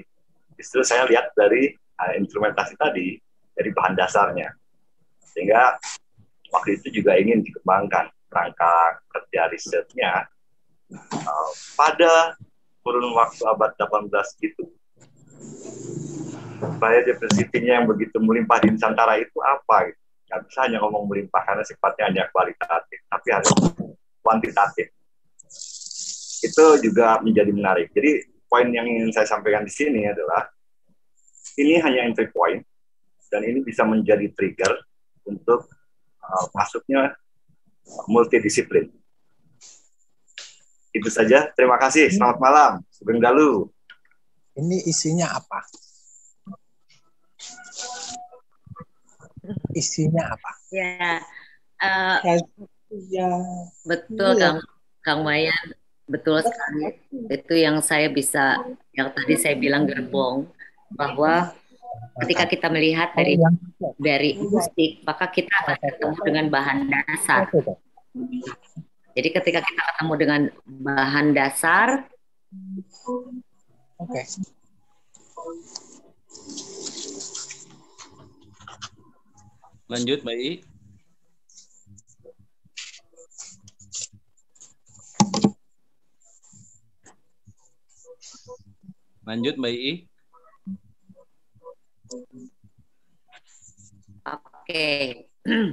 justru saya lihat dari uh, instrumentasi tadi dari bahan dasarnya, sehingga waktu itu juga ingin dikembangkan rangka kerja risetnya uh, pada kurun waktu abad 18 itu biodiversity-nya yang begitu melimpah di Nusantara itu apa gitu. Gak bisa hanya ngomong melimpah karena sifatnya hanya kualitatif, tapi harus kuantitatif. Itu juga menjadi menarik. Jadi poin yang ingin saya sampaikan di sini adalah ini hanya entry point dan ini bisa menjadi trigger untuk uh, masuknya multidisiplin. Itu saja. Terima kasih. Selamat malam. Sugeng Dalu. Ini isinya apa? Isinya apa? Ya. Uh, Iya. Betul iya. Kang Kang Wayan, betul sekali. Itu yang saya bisa yang tadi saya bilang gerbong bahwa ketika kita melihat dari dari musik iya. maka kita akan ketemu dengan bahan dasar. Jadi ketika kita ketemu dengan bahan dasar Oke. Okay. Lanjut, Mbak Lanjut Mbak Ii. Oke. (clears throat)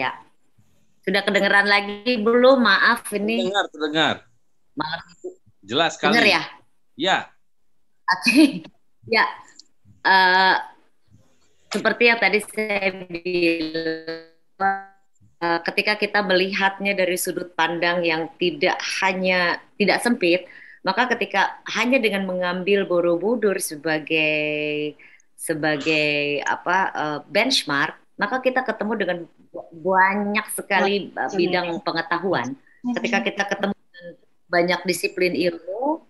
ya. Sudah kedengeran lagi belum? Maaf ini. dengar terdengar. Maaf. Jelas sekali. Dengar ya? Ya. Oke. (laughs) ya. Uh, seperti yang tadi saya bilang eh, ketika kita melihatnya dari sudut pandang yang tidak hanya tidak sempit, maka ketika hanya dengan mengambil Borobudur sebagai sebagai apa uh, benchmark, maka kita ketemu dengan banyak sekali eh, iya, bidang iya. pengetahuan. Mm-hmm. Ketika kita ketemu banyak disiplin ilmu,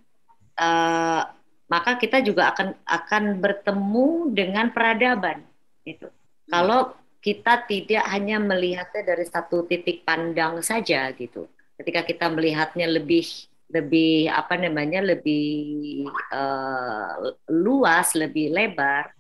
uh, maka kita juga akan akan bertemu dengan peradaban. Gitu. Kalau kita tidak hanya melihatnya dari satu titik pandang saja gitu. Ketika kita melihatnya lebih lebih apa namanya lebih uh, luas, lebih lebar,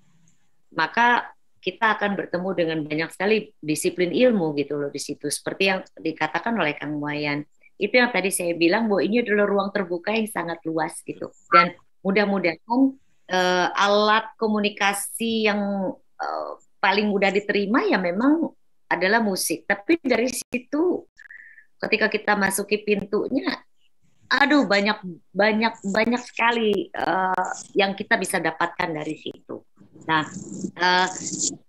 maka kita akan bertemu dengan banyak sekali disiplin ilmu gitu loh di situ. Seperti yang dikatakan oleh Kang Wayan, itu yang tadi saya bilang bahwa ini adalah ruang terbuka yang sangat luas gitu. Dan mudah-mudahan uh, alat komunikasi yang uh, paling mudah diterima ya memang adalah musik. Tapi dari situ ketika kita masuki pintunya aduh banyak banyak banyak sekali uh, yang kita bisa dapatkan dari situ. Nah, uh,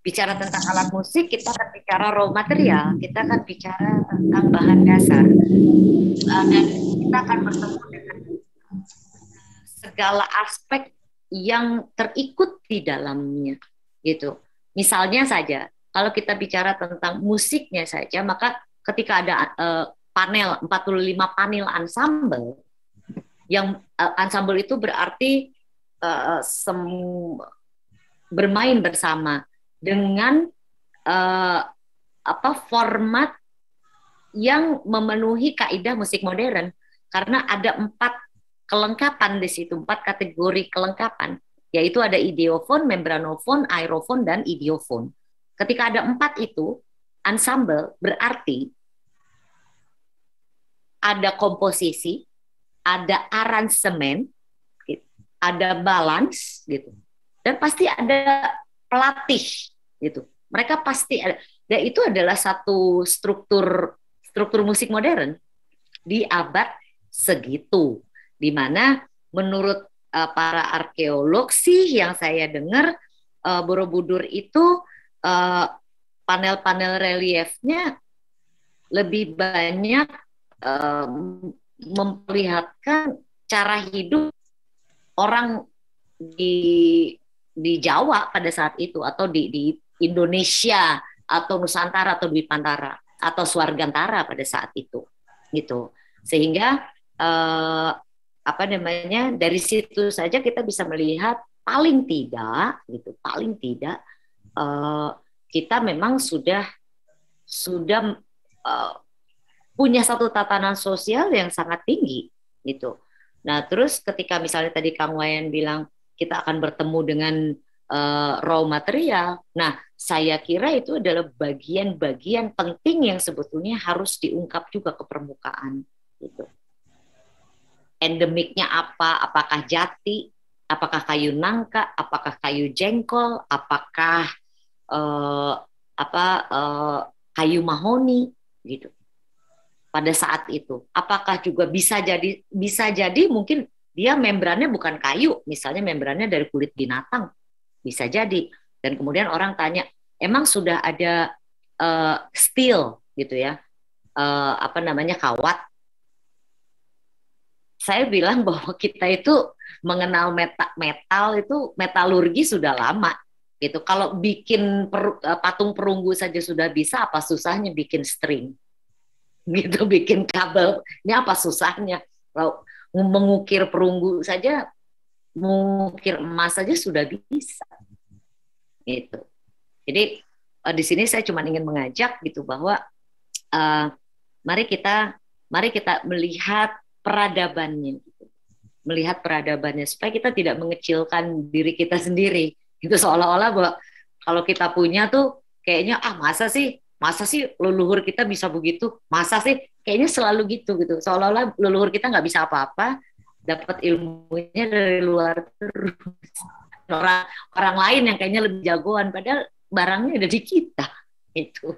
bicara tentang alat musik, kita akan bicara raw material, kita akan bicara tentang bahan dasar, uh, dan kita akan bertemu dengan segala aspek yang terikut di dalamnya, gitu. Misalnya saja, kalau kita bicara tentang musiknya saja, maka ketika ada uh, panel 45 panel ensemble yang uh, ensemble itu berarti uh, semu, bermain bersama dengan uh, apa format yang memenuhi kaidah musik modern karena ada empat kelengkapan di situ empat kategori kelengkapan yaitu ada ideofon, membranofon, aerofon dan ideofon Ketika ada empat itu ensemble berarti ada komposisi, ada aransemen, ada balance gitu. Dan pasti ada pelatih gitu. Mereka pasti ada dan itu adalah satu struktur struktur musik modern di abad segitu di mana menurut uh, para arkeolog sih yang saya dengar uh, Borobudur itu uh, panel-panel reliefnya lebih banyak memperlihatkan cara hidup orang di di Jawa pada saat itu atau di, di Indonesia atau Nusantara atau di Pantara atau Swargantara pada saat itu gitu sehingga eh, apa namanya dari situ saja kita bisa melihat paling tidak gitu paling tidak eh, kita memang sudah sudah eh, punya satu tatanan sosial yang sangat tinggi gitu. Nah, terus ketika misalnya tadi Kang Wayan bilang kita akan bertemu dengan uh, raw material. Nah, saya kira itu adalah bagian-bagian penting yang sebetulnya harus diungkap juga ke permukaan gitu. Endemiknya apa? Apakah jati? Apakah kayu nangka? Apakah kayu jengkol? Apakah uh, apa uh, kayu mahoni gitu? pada saat itu. Apakah juga bisa jadi bisa jadi mungkin dia membrannya bukan kayu, misalnya membrannya dari kulit binatang. Bisa jadi. Dan kemudian orang tanya, emang sudah ada uh, steel gitu ya. Uh, apa namanya kawat saya bilang bahwa (laughs) kita itu mengenal meta, metal itu metalurgi sudah lama gitu. Kalau bikin per, eh, patung perunggu saja sudah bisa, apa susahnya bikin string? gitu bikin kabel ini apa susahnya kalau mengukir perunggu saja mengukir emas saja sudah bisa gitu jadi eh, di sini saya cuma ingin mengajak gitu bahwa uh, mari kita mari kita melihat peradabannya gitu. melihat peradabannya supaya kita tidak mengecilkan diri kita sendiri itu seolah-olah bahwa kalau kita punya tuh kayaknya ah masa sih masa sih leluhur kita bisa begitu masa sih kayaknya selalu gitu gitu seolah-olah leluhur kita nggak bisa apa-apa dapat ilmunya dari luar terus orang orang lain yang kayaknya lebih jagoan padahal barangnya ada di kita itu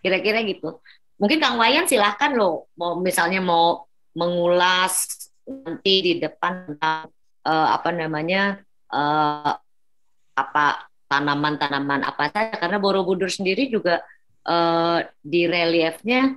kira-kira gitu mungkin Kang Wayan silahkan lo mau misalnya mau mengulas nanti di depan tentang uh, apa namanya uh, apa tanaman-tanaman apa saja karena Borobudur sendiri juga uh, di reliefnya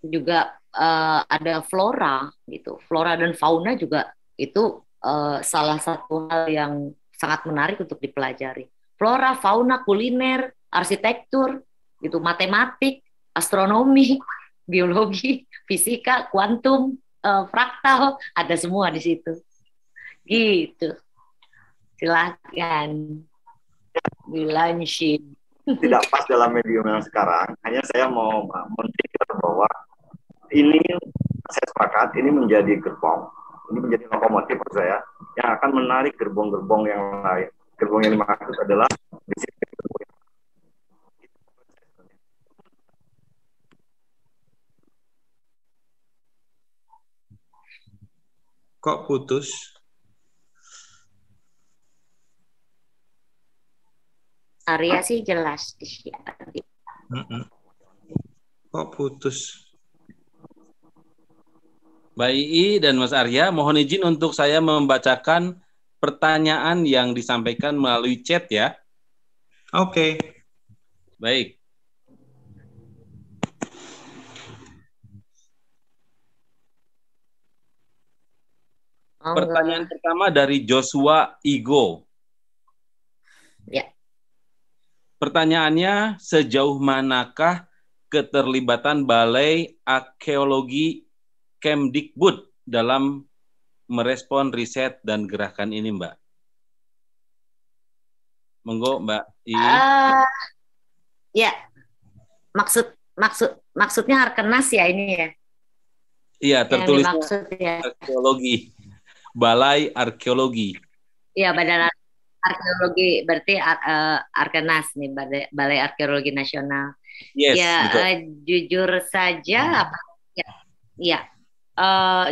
juga uh, ada flora gitu flora dan fauna juga itu uh, salah satu hal yang sangat menarik untuk dipelajari flora fauna kuliner arsitektur gitu matematik astronomi (laughs) biologi fisika kuantum uh, fraktal ada semua di situ gitu silahkan silakan sih tidak pas dalam medium yang sekarang. Hanya saya mau menunjukkan bahwa ini saya sepakat ini menjadi gerbong, ini menjadi lokomotif saya yang akan menarik gerbong-gerbong yang lain. Gerbong yang dimaksud adalah Kok putus? sih jelas di Kok putus? Mbak Ii dan Mas Arya, mohon izin untuk saya membacakan pertanyaan yang disampaikan melalui chat ya. Oke. Okay. Baik. pertanyaan pertama dari Joshua Igo. Ya. Pertanyaannya, sejauh manakah keterlibatan Balai Arkeologi Kemdikbud dalam merespon riset dan gerakan ini, Mbak? Monggo, Mbak. Iya. Uh, ya, maksud maksud maksudnya Harkenas ya ini ya? Iya, tertulis ya. arkeologi. Balai Arkeologi. Iya, Badan arkeologi berarti uh, Arkenas nih Balai, Balai Arkeologi Nasional. Yes, ya Uh, jujur saja hmm. apa ya, ya uh,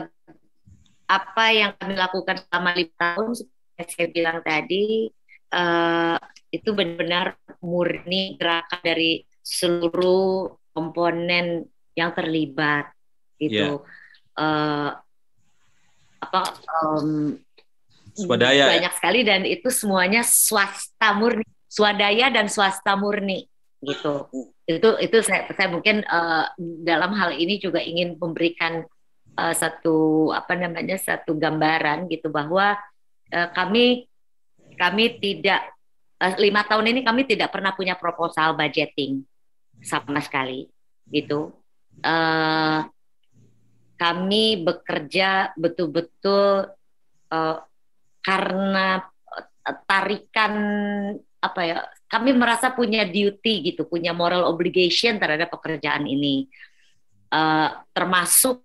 apa yang kami lakukan selama lima tahun seperti saya bilang tadi uh, itu benar-benar murni gerakan dari seluruh komponen yang terlibat gitu yeah. Ya. uh, apa um, Hmm, swadaya ya? banyak sekali dan itu semuanya swasta murni swadaya dan swasta murni gitu itu itu saya, saya mungkin uh, dalam hal ini juga ingin memberikan uh, satu apa namanya satu gambaran gitu bahwa uh, kami kami tidak uh, lima tahun ini kami tidak pernah punya proposal budgeting sama sekali gitu uh, kami bekerja betul-betul uh, karena eh, tarikan apa ya kami merasa punya duty gitu punya moral obligation terhadap pekerjaan ini uh, termasuk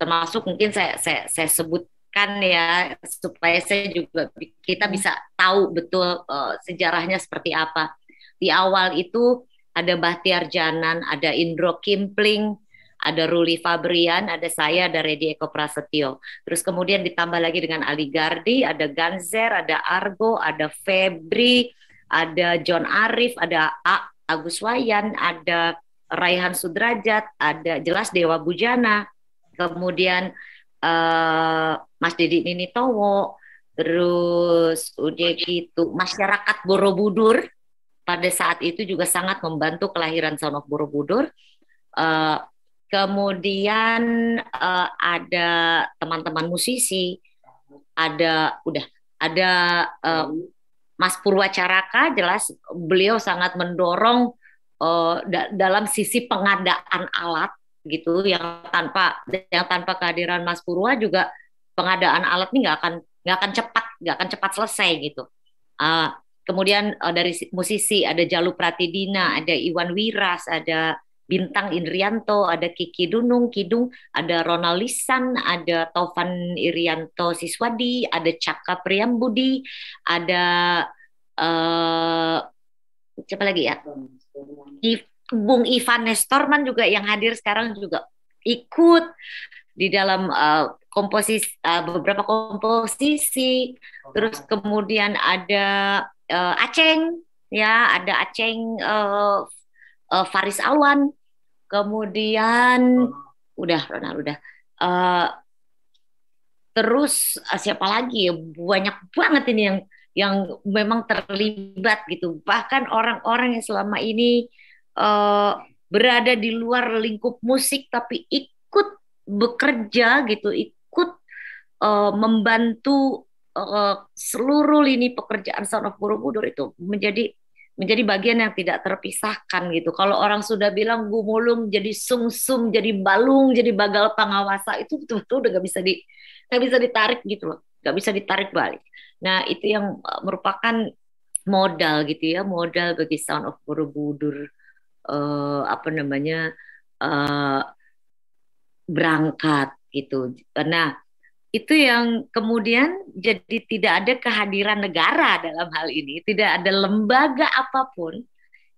termasuk mungkin saya saya, saya sebutkan ya supaya saya juga kita bisa tahu betul uh, sejarahnya seperti apa di awal itu ada Bahtiar Janan ada Indro Kimpling ada Ruli Fabrian, ada saya, ada Redi Eko Prasetyo. Terus kemudian ditambah lagi dengan Ali Gardi, ada Ganzer, ada Argo, ada Febri, ada John Arif, ada A Agus Wayan, ada Raihan Sudrajat, ada jelas Dewa Bujana, kemudian uh, Mas Didi Nini Towo, terus udah gitu masyarakat Borobudur pada saat itu juga sangat membantu kelahiran Sonok Borobudur. Uh, kemudian uh, ada teman-teman musisi, ada udah ada uh, Mas Purwacaraka jelas beliau sangat mendorong uh, da dalam sisi pengadaan alat gitu yang tanpa yang tanpa kehadiran Mas Purwa juga pengadaan alat ini nggak akan nggak akan cepat nggak akan cepat selesai gitu. Uh, kemudian uh, dari musisi ada Jalu Pratidina, ada Iwan Wiras, ada Bintang Indrianto, ada Kiki Dunung, Kidung, ada Ronald Lisan, ada Taufan Irianto Siswadi, ada Caka Priambudi, ada uh, siapa lagi ya? Bung Ivan Nestorman juga yang hadir sekarang juga ikut di dalam uh, eh, komposisi uh, eh, beberapa komposisi terus kemudian ada uh, Aceng ya ada Aceng uh, uh, Faris Awan, kemudian oh. udah Ronald udah. Uh, terus uh, siapa lagi ya? banyak banget ini yang yang memang terlibat gitu. Bahkan orang-orang yang selama ini uh, berada di luar lingkup musik tapi ikut bekerja gitu, ikut uh, membantu uh, seluruh lini pekerjaan Sound of Borobudur itu menjadi menjadi bagian yang tidak terpisahkan gitu. Kalau orang sudah bilang gumulung jadi sungsum, sum, jadi balung, jadi bagal pengawasa itu betul-betul udah gak bisa di gak bisa ditarik gitu loh, gak bisa ditarik balik. Nah itu yang eh, merupakan modal gitu ya, modal bagi Sound of Borobudur uh, apa namanya uh, berangkat gitu. Nah itu yang kemudian jadi tidak ada kehadiran negara dalam hal ini, tidak ada lembaga apapun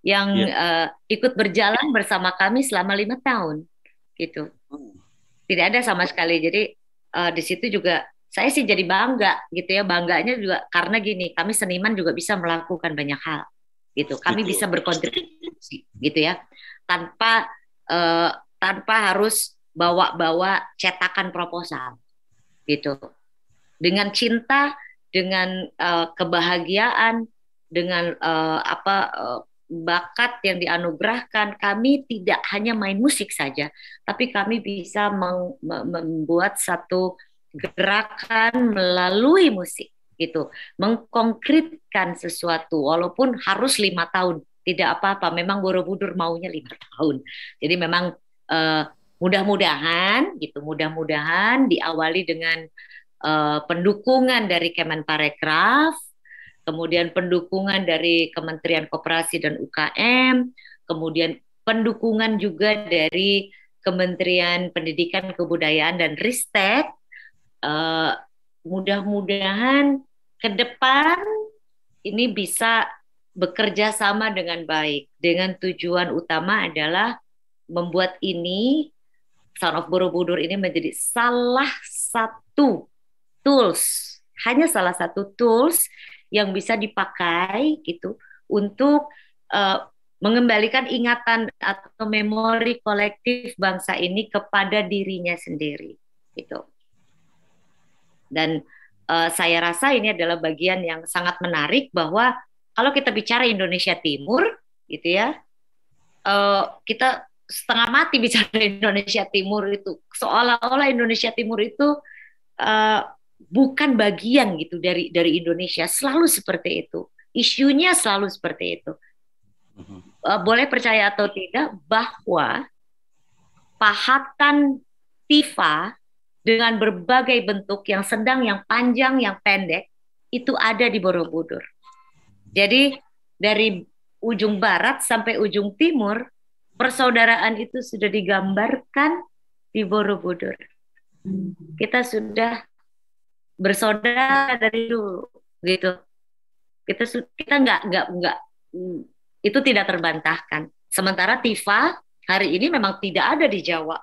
yang yeah. Iya. uh, ikut berjalan bersama kami selama lima tahun, gitu. Tidak ada sama sekali. Jadi uh, di situ juga saya sih jadi bangga, gitu ya. Bangganya juga karena gini, kami seniman juga bisa melakukan banyak hal, gitu. Kami gitu. bisa berkontribusi, gitu ya, tanpa uh, tanpa harus bawa-bawa cetakan proposal gitu dengan cinta dengan uh, kebahagiaan dengan uh, apa uh, bakat yang dianugerahkan kami tidak hanya main musik saja tapi kami bisa meng, membuat satu gerakan melalui musik gitu mengkonkretkan sesuatu walaupun harus lima tahun tidak apa-apa memang Borobudur maunya lima tahun jadi memang uh, mudah-mudahan gitu mudah-mudahan diawali dengan uh, pendukungan dari Kemenparekraf kemudian pendukungan dari Kementerian Koperasi dan UKM kemudian pendukungan juga dari Kementerian Pendidikan Kebudayaan dan Ristek uh, mudah-mudahan ke depan ini bisa bekerja sama dengan baik dengan tujuan utama adalah membuat ini Sound of Borobudur ini menjadi salah satu tools, hanya salah satu tools yang bisa dipakai gitu untuk uh, mengembalikan ingatan atau memori kolektif bangsa ini kepada dirinya sendiri gitu dan uh, saya rasa ini adalah bagian yang sangat menarik bahwa kalau kita bicara Indonesia Timur gitu ya uh, kita setengah mati bicara Indonesia Timur itu seolah-olah Indonesia Timur itu uh, bukan bagian gitu dari dari Indonesia selalu seperti itu isunya selalu seperti itu uh, boleh percaya atau tidak bahwa pahatan Tifa dengan berbagai bentuk yang sedang, yang panjang, yang pendek itu ada di Borobudur. Jadi dari ujung barat sampai ujung timur persaudaraan itu sudah digambarkan di Borobudur. Kita sudah bersaudara dari dulu gitu. Kita kita nggak nggak nggak mm, itu tidak terbantahkan. Sementara Tifa hari ini memang tidak ada di Jawa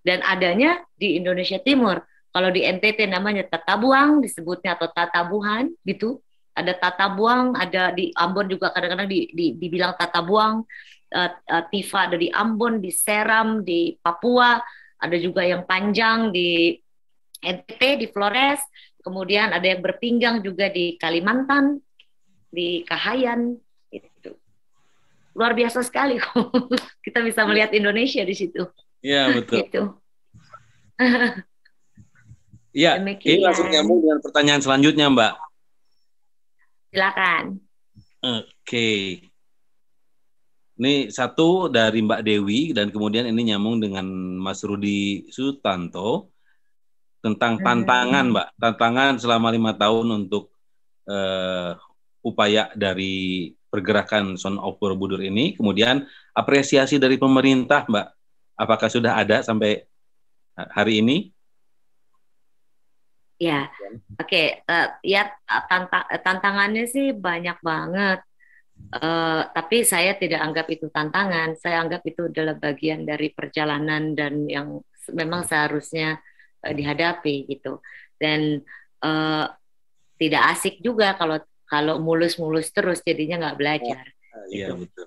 dan adanya di Indonesia Timur. Kalau di NTT namanya Tata Buang disebutnya atau Tata Buhan gitu. Ada Tata Buang, ada di Ambon juga kadang-kadang di, di, dibilang Tatabuang uh, uh, Tifa ada di Ambon, di Seram, di Papua, ada juga yang panjang di NTT, di Flores, kemudian ada yang berpinggang juga di Kalimantan, di Kahayan, itu luar biasa sekali (laughs) kita bisa melihat Indonesia di situ. Iya betul. Gitu. (laughs) Iya, ini langsung nyambung dengan pertanyaan selanjutnya, Mbak. Silakan. Oke. Okay. Ini satu dari Mbak Dewi dan kemudian ini nyambung dengan Mas Rudi Sutanto tentang hmm. tantangan, Mbak. Tantangan selama lima tahun untuk uh, upaya dari pergerakan Son of Borobudur ini. Kemudian apresiasi dari pemerintah, Mbak. Apakah sudah ada sampai hari ini? Ya, oke. Okay. Uh, eh, ya tantang tantangannya sih banyak banget Uh, tapi saya tidak anggap itu tantangan. Saya anggap itu adalah bagian dari perjalanan dan yang memang seharusnya uh, dihadapi gitu. Dan uh, tidak asik juga kalau kalau mulus-mulus terus jadinya nggak belajar. Oh, iya gitu. betul.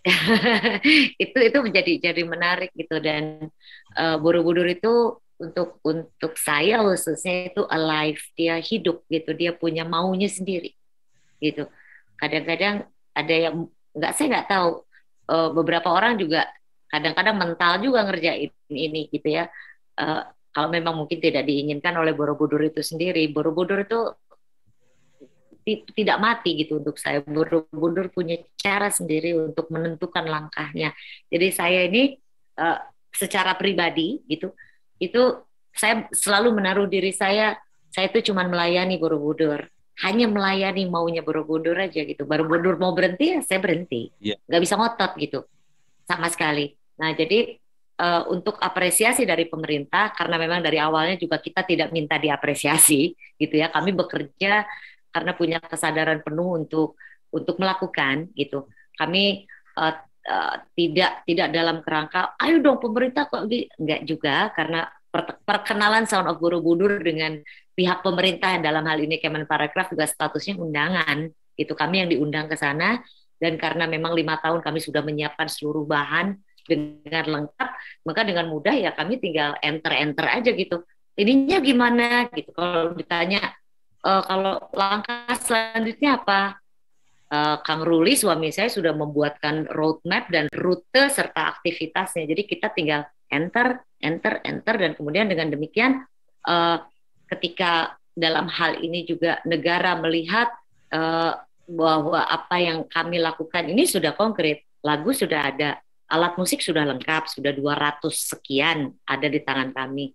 (laughs) itu itu menjadi jadi menarik gitu dan uh, buru-buru itu untuk untuk saya khususnya itu alive dia hidup gitu dia punya maunya sendiri gitu kadang-kadang ada yang nggak saya nggak tahu e, beberapa orang juga kadang-kadang mental juga ngerjain ini gitu ya e, kalau memang mungkin tidak diinginkan oleh Borobudur itu sendiri Borobudur itu tidak mati gitu untuk saya Borobudur punya cara sendiri untuk menentukan langkahnya jadi saya ini e, secara pribadi gitu itu saya selalu menaruh diri saya saya itu cuma melayani Borobudur hanya melayani maunya Borobudur aja gitu. baru Borobudur mau berhenti ya saya berhenti. Yeah. Gak bisa ngotot gitu sama sekali. Nah jadi uh, untuk apresiasi dari pemerintah karena memang dari awalnya juga kita tidak minta diapresiasi gitu ya. Kami bekerja karena punya kesadaran penuh untuk untuk melakukan gitu. Kami uh, Uh, tidak tidak dalam kerangka ayo dong pemerintah kok enggak juga karena perkenalan Sound of Guru Borobudur dengan pihak pemerintah dalam hal ini Kemenparekraf juga statusnya undangan itu kami yang diundang ke sana dan karena memang lima tahun kami sudah menyiapkan seluruh bahan dengan lengkap maka dengan mudah ya kami tinggal enter enter aja gitu ininya gimana gitu kalau ditanya e, kalau langkah selanjutnya apa e, Kang Ruli suami saya sudah membuatkan roadmap dan rute serta aktivitasnya jadi kita tinggal enter, enter, enter, dan kemudian dengan demikian uh, ketika dalam hal ini juga negara melihat uh, bahwa apa yang kami lakukan ini sudah konkret, lagu sudah ada, alat musik sudah lengkap, sudah 200 sekian ada di tangan kami,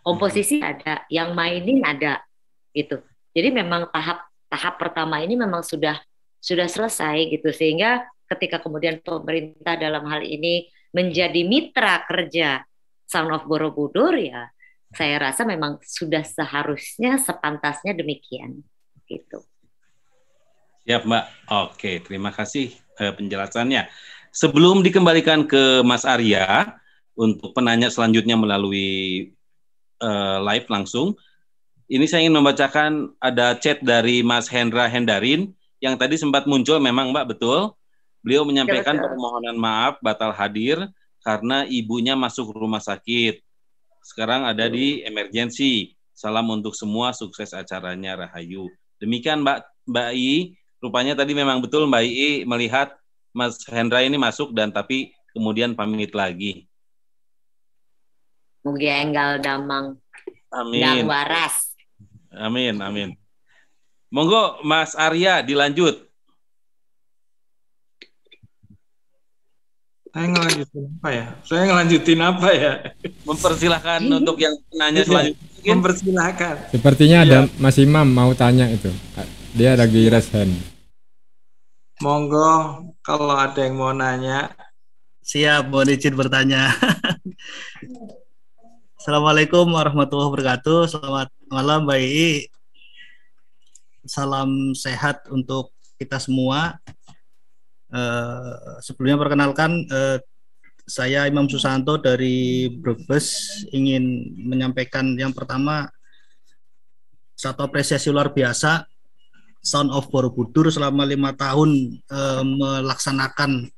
komposisi hmm. ada, yang mainin ada, gitu. Jadi memang tahap tahap pertama ini memang sudah sudah selesai gitu sehingga ketika kemudian pemerintah dalam hal ini menjadi mitra kerja Sound of Borobudur ya saya rasa memang sudah seharusnya sepantasnya demikian gitu. Ya Mbak. Oke, terima kasih eh, penjelasannya. Sebelum dikembalikan ke Mas Arya untuk penanya selanjutnya melalui eh, live langsung, ini saya ingin membacakan ada chat dari Mas Hendra Hendarin yang tadi sempat muncul memang Mbak betul Beliau iya, menyampaikan ya, permohonan maaf batal hadir karena ibunya masuk rumah sakit. Sekarang ada di iya. emergensi. Salam untuk semua, sukses acaranya Rahayu. Demikian Mbak Mbak I, rupanya tadi memang betul Mbak I melihat Mas Hendra ini masuk dan tapi kemudian pamit lagi. Mugi enggal damang. Amin. Dan waras. Amin, amin. Monggo Mas Arya dilanjut. Saya ngelanjutin apa ya? Saya ngelanjutin apa ya? Mempersilahkan (laughs) untuk yang nanya selanjutnya. Mempersilahkan. Sepertinya ada iya. Mas Imam mau tanya itu. Dia lagi raise hand. Monggo kalau ada yang mau nanya. Siap, boleh izin bertanya. (laughs) Assalamualaikum warahmatullahi wabarakatuh. Selamat malam, Mbak Salam sehat untuk kita semua. Eh, sebelumnya perkenalkan uh, saya Imam Susanto dari Brebes ingin menyampaikan yang pertama satu apresiasi luar biasa Sound of Borobudur selama lima tahun uh, melaksanakan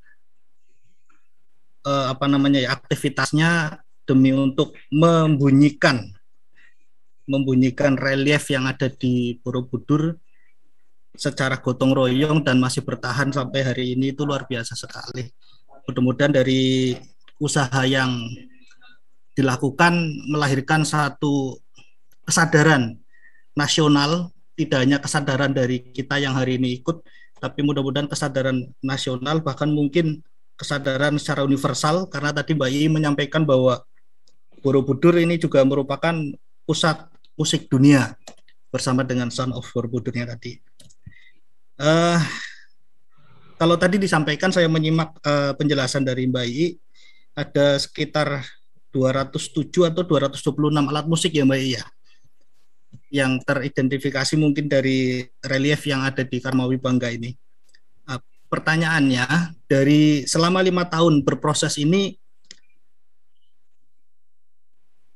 uh, apa namanya ya aktivitasnya demi untuk membunyikan membunyikan relief yang ada di Borobudur secara gotong royong dan masih bertahan sampai hari ini itu luar biasa sekali. Mudah-mudahan dari usaha yang dilakukan melahirkan satu kesadaran nasional, tidak hanya kesadaran dari kita yang hari ini ikut, tapi mudah-mudahan kesadaran nasional bahkan mungkin kesadaran secara universal karena tadi Mbak I menyampaikan bahwa Borobudur ini juga merupakan pusat musik dunia bersama dengan Sound of Borobudurnya tadi. Uh, kalau tadi disampaikan saya menyimak uh, penjelasan dari Mbak I ada sekitar 207 atau 226 alat musik ya Mbak I ya yang teridentifikasi mungkin dari relief yang ada di Karmawi Bangga ini. Uh, pertanyaannya dari selama lima tahun berproses ini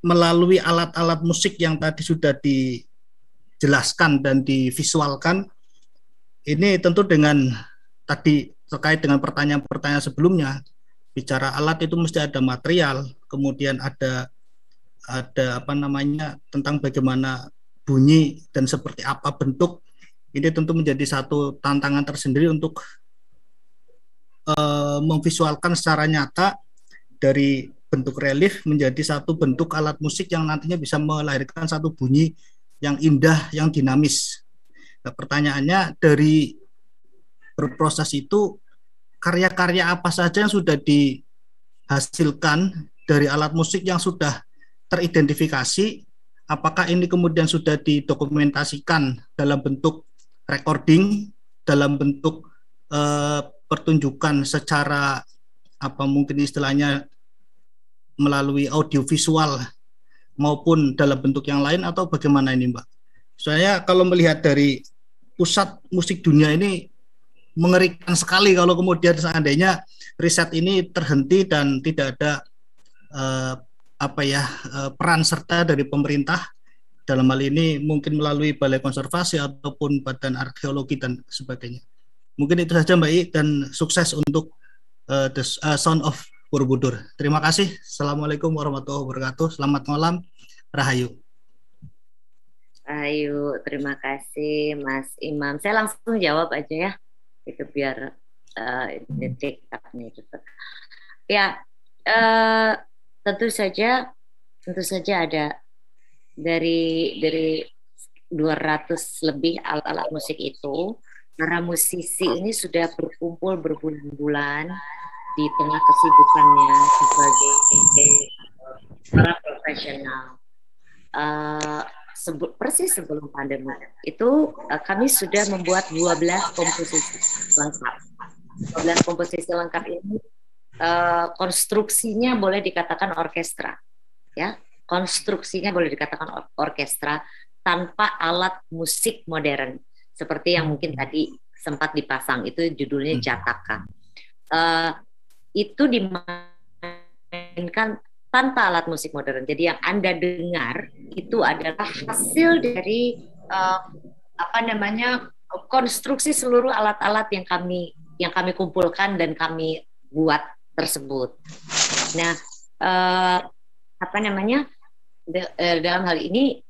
melalui alat-alat musik yang tadi sudah dijelaskan dan divisualkan ini tentu dengan tadi terkait dengan pertanyaan-pertanyaan sebelumnya bicara alat itu mesti ada material kemudian ada ada apa namanya tentang bagaimana bunyi dan seperti apa bentuk ini tentu menjadi satu tantangan tersendiri untuk uh, memvisualkan secara nyata dari bentuk relief menjadi satu bentuk alat musik yang nantinya bisa melahirkan satu bunyi yang indah yang dinamis Nah, pertanyaannya dari berproses itu karya-karya apa saja yang sudah dihasilkan dari alat musik yang sudah teridentifikasi apakah ini kemudian sudah didokumentasikan dalam bentuk recording dalam bentuk eh, pertunjukan secara apa mungkin istilahnya melalui audiovisual maupun dalam bentuk yang lain atau bagaimana ini Mbak? Soalnya kalau melihat dari pusat musik dunia ini mengerikan sekali kalau kemudian seandainya riset ini terhenti dan tidak ada eh, apa ya eh, peran serta dari pemerintah dalam hal ini mungkin melalui balai konservasi ataupun badan arkeologi dan sebagainya. Mungkin itu saja Mbak I dan sukses untuk uh, the uh, Sound of Borobudur. Terima kasih. Assalamualaikum warahmatullahi wabarakatuh. Selamat malam. Rahayu. Ayo terima kasih Mas Imam. Saya langsung jawab aja ya, itu biar uh, detik nih itu. Ya, uh, tentu saja, tentu saja ada dari dari 200 lebih alat-alat musik itu, para musisi ini sudah berkumpul berbulan-bulan di tengah kesibukannya sebagai para profesional. Uh, sebut persis sebelum pandemi itu uh, kami sudah membuat 12 komposisi lengkap. 12 komposisi lengkap ini uh, konstruksinya boleh dikatakan orkestra. Ya, konstruksinya boleh dikatakan or orkestra tanpa alat musik modern seperti yang mungkin tadi sempat dipasang itu judulnya hmm. Jataka. Uh, itu dimainkan tanpa alat musik modern. Jadi yang Anda dengar itu adalah hasil dari uh, apa namanya konstruksi seluruh alat-alat yang kami yang kami kumpulkan dan kami buat tersebut. Nah, uh, apa namanya de, uh, dalam hal ini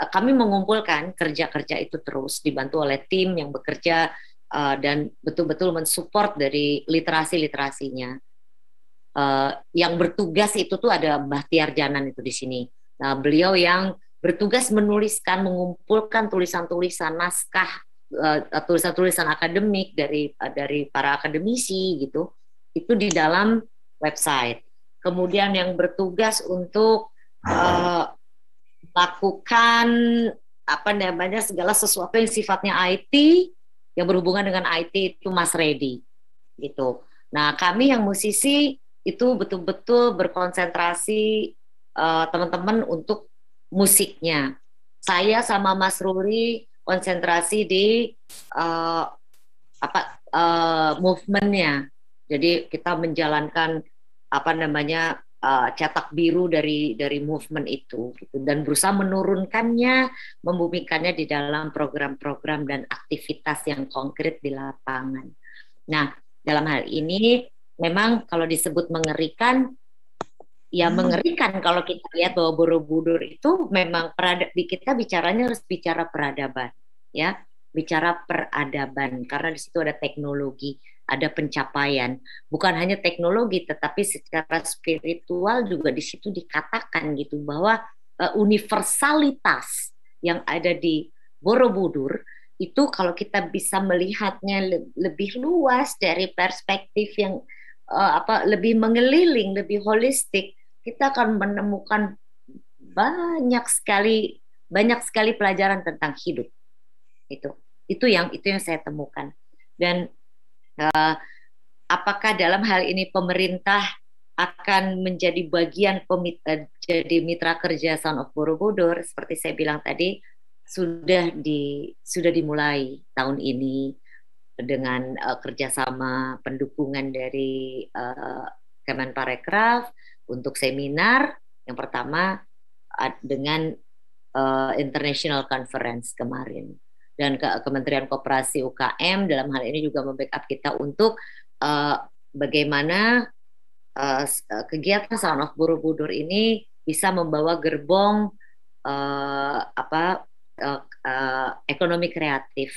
uh, kami mengumpulkan kerja-kerja itu terus dibantu oleh tim yang bekerja uh, dan betul-betul mensupport dari literasi-literasinya uh, yang bertugas itu tuh ada Bahtiar Janan itu di sini. Nah, beliau yang bertugas menuliskan, mengumpulkan tulisan-tulisan naskah, eh, tulisan-tulisan uh, akademik dari uh, dari para akademisi gitu, itu di dalam website. Kemudian yang bertugas untuk uh, eh, lakukan apa namanya segala sesuatu yang sifatnya IT yang berhubungan dengan IT itu Mas Redi gitu. Nah, kami yang musisi itu betul-betul berkonsentrasi uh, teman-teman untuk musiknya. Saya sama Mas Ruri konsentrasi di uh, apa uh, movementnya. Jadi kita menjalankan apa namanya uh, cetak biru dari dari movement itu gitu dan berusaha menurunkannya membumikannya di dalam program-program dan aktivitas yang konkret di lapangan. Nah, dalam hal ini memang kalau disebut mengerikan ya hmm. mengerikan kalau kita lihat bahwa Borobudur itu memang perada kita bicaranya harus bicara peradaban ya bicara peradaban karena di situ ada teknologi ada pencapaian bukan hanya teknologi tetapi secara spiritual juga di situ dikatakan gitu bahwa eh, universalitas yang ada di Borobudur itu kalau kita bisa melihatnya lebih luas dari perspektif yang uh, apa lebih mengeliling, lebih holistik, kita akan menemukan banyak sekali banyak sekali pelajaran tentang hidup. Itu itu yang itu yang saya temukan. Dan uh, apakah dalam hal ini pemerintah akan menjadi bagian pemita, eh, jadi mitra kerja Sound of Borobudur seperti saya bilang tadi sudah di sudah dimulai tahun ini dengan uh, kerjasama pendukungan dari uh, eh, Kemenparekraf untuk seminar yang pertama dengan uh, International Conference kemarin dan ke Kementerian Koperasi UKM dalam hal ini juga membackup kita untuk uh, bagaimana uh, kegiatan Sound of Borobudur ini bisa membawa gerbong uh, apa uh, uh, ekonomi kreatif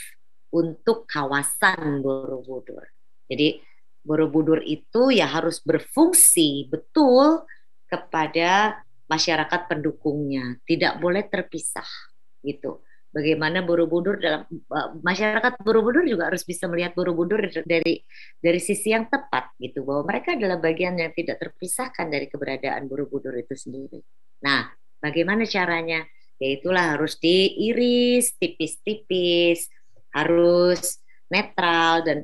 untuk kawasan Borobudur. Jadi Borobudur itu ya harus berfungsi betul kepada masyarakat pendukungnya, tidak boleh terpisah gitu. Bagaimana Borobudur dalam e, masyarakat Borobudur juga harus bisa melihat Borobudur dari dari sisi yang tepat gitu bahwa mereka adalah bagian yang tidak terpisahkan dari keberadaan Borobudur itu sendiri. Nah, bagaimana caranya? Ya itulah harus diiris tipis-tipis harus netral dan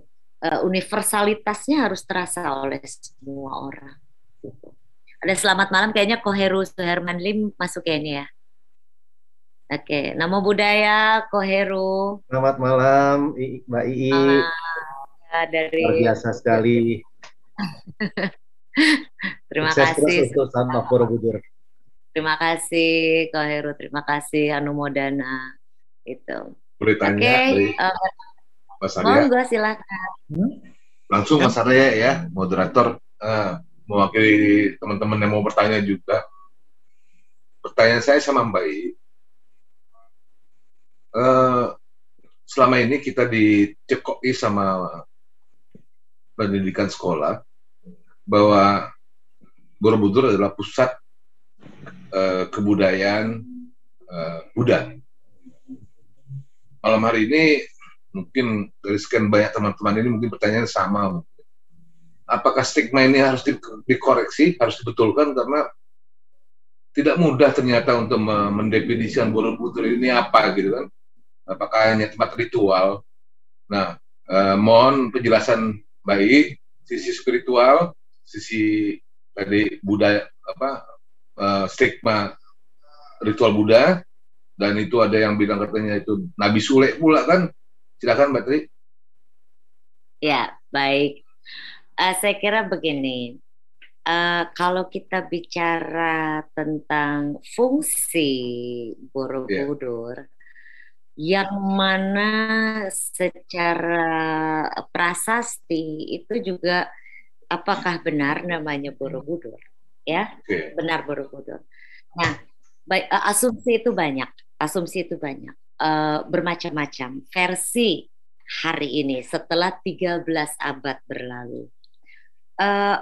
uh, universalitasnya harus terasa oleh semua orang. Gitu. Ada selamat malam kayaknya Koheru Suherman Lim masuk kayaknya ya. Oke, okay. nama budaya Koheru. Selamat malam I Mbak Ii. dari Luar biasa sekali. (laughs) Terima Sukses kasih. untuk Sanma Borobudur. Terima kasih Koheru, terima kasih Anumodana. Itu. Boleh tanya okay. dari uh, Mas Arya. Monggo silakan. Hmm? Langsung Mas Arya ya, moderator uh, mewakili teman-teman yang mau bertanya juga. Pertanyaan saya sama Mbak I. Uh, selama ini kita dicekoki sama pendidikan sekolah bahwa Borobudur adalah pusat uh, kebudayaan uh, Buddha malam hari ini mungkin dari sekian banyak teman-teman ini mungkin pertanyaan sama. Apakah stigma ini harus di, dikoreksi, harus dibetulkan karena tidak mudah ternyata untuk mendefinisikan borobudur ini apa gitu kan? Apakah hanya tempat ritual? Nah, eh, mohon penjelasan baik sisi spiritual, sisi tadi budaya apa eh, stigma ritual Buddha dan itu ada yang bilang katanya itu Nabi Sule pula kan silakan Mbak Tri ya baik uh, saya kira begini uh, kalau kita bicara tentang fungsi Borobudur yeah yang mana secara prasasti itu juga apakah benar namanya Borobudur ya benar Borobudur nah eh, asumsi itu banyak asumsi itu banyak uh, bermacam-macam versi hari ini setelah 13 abad berlalu uh,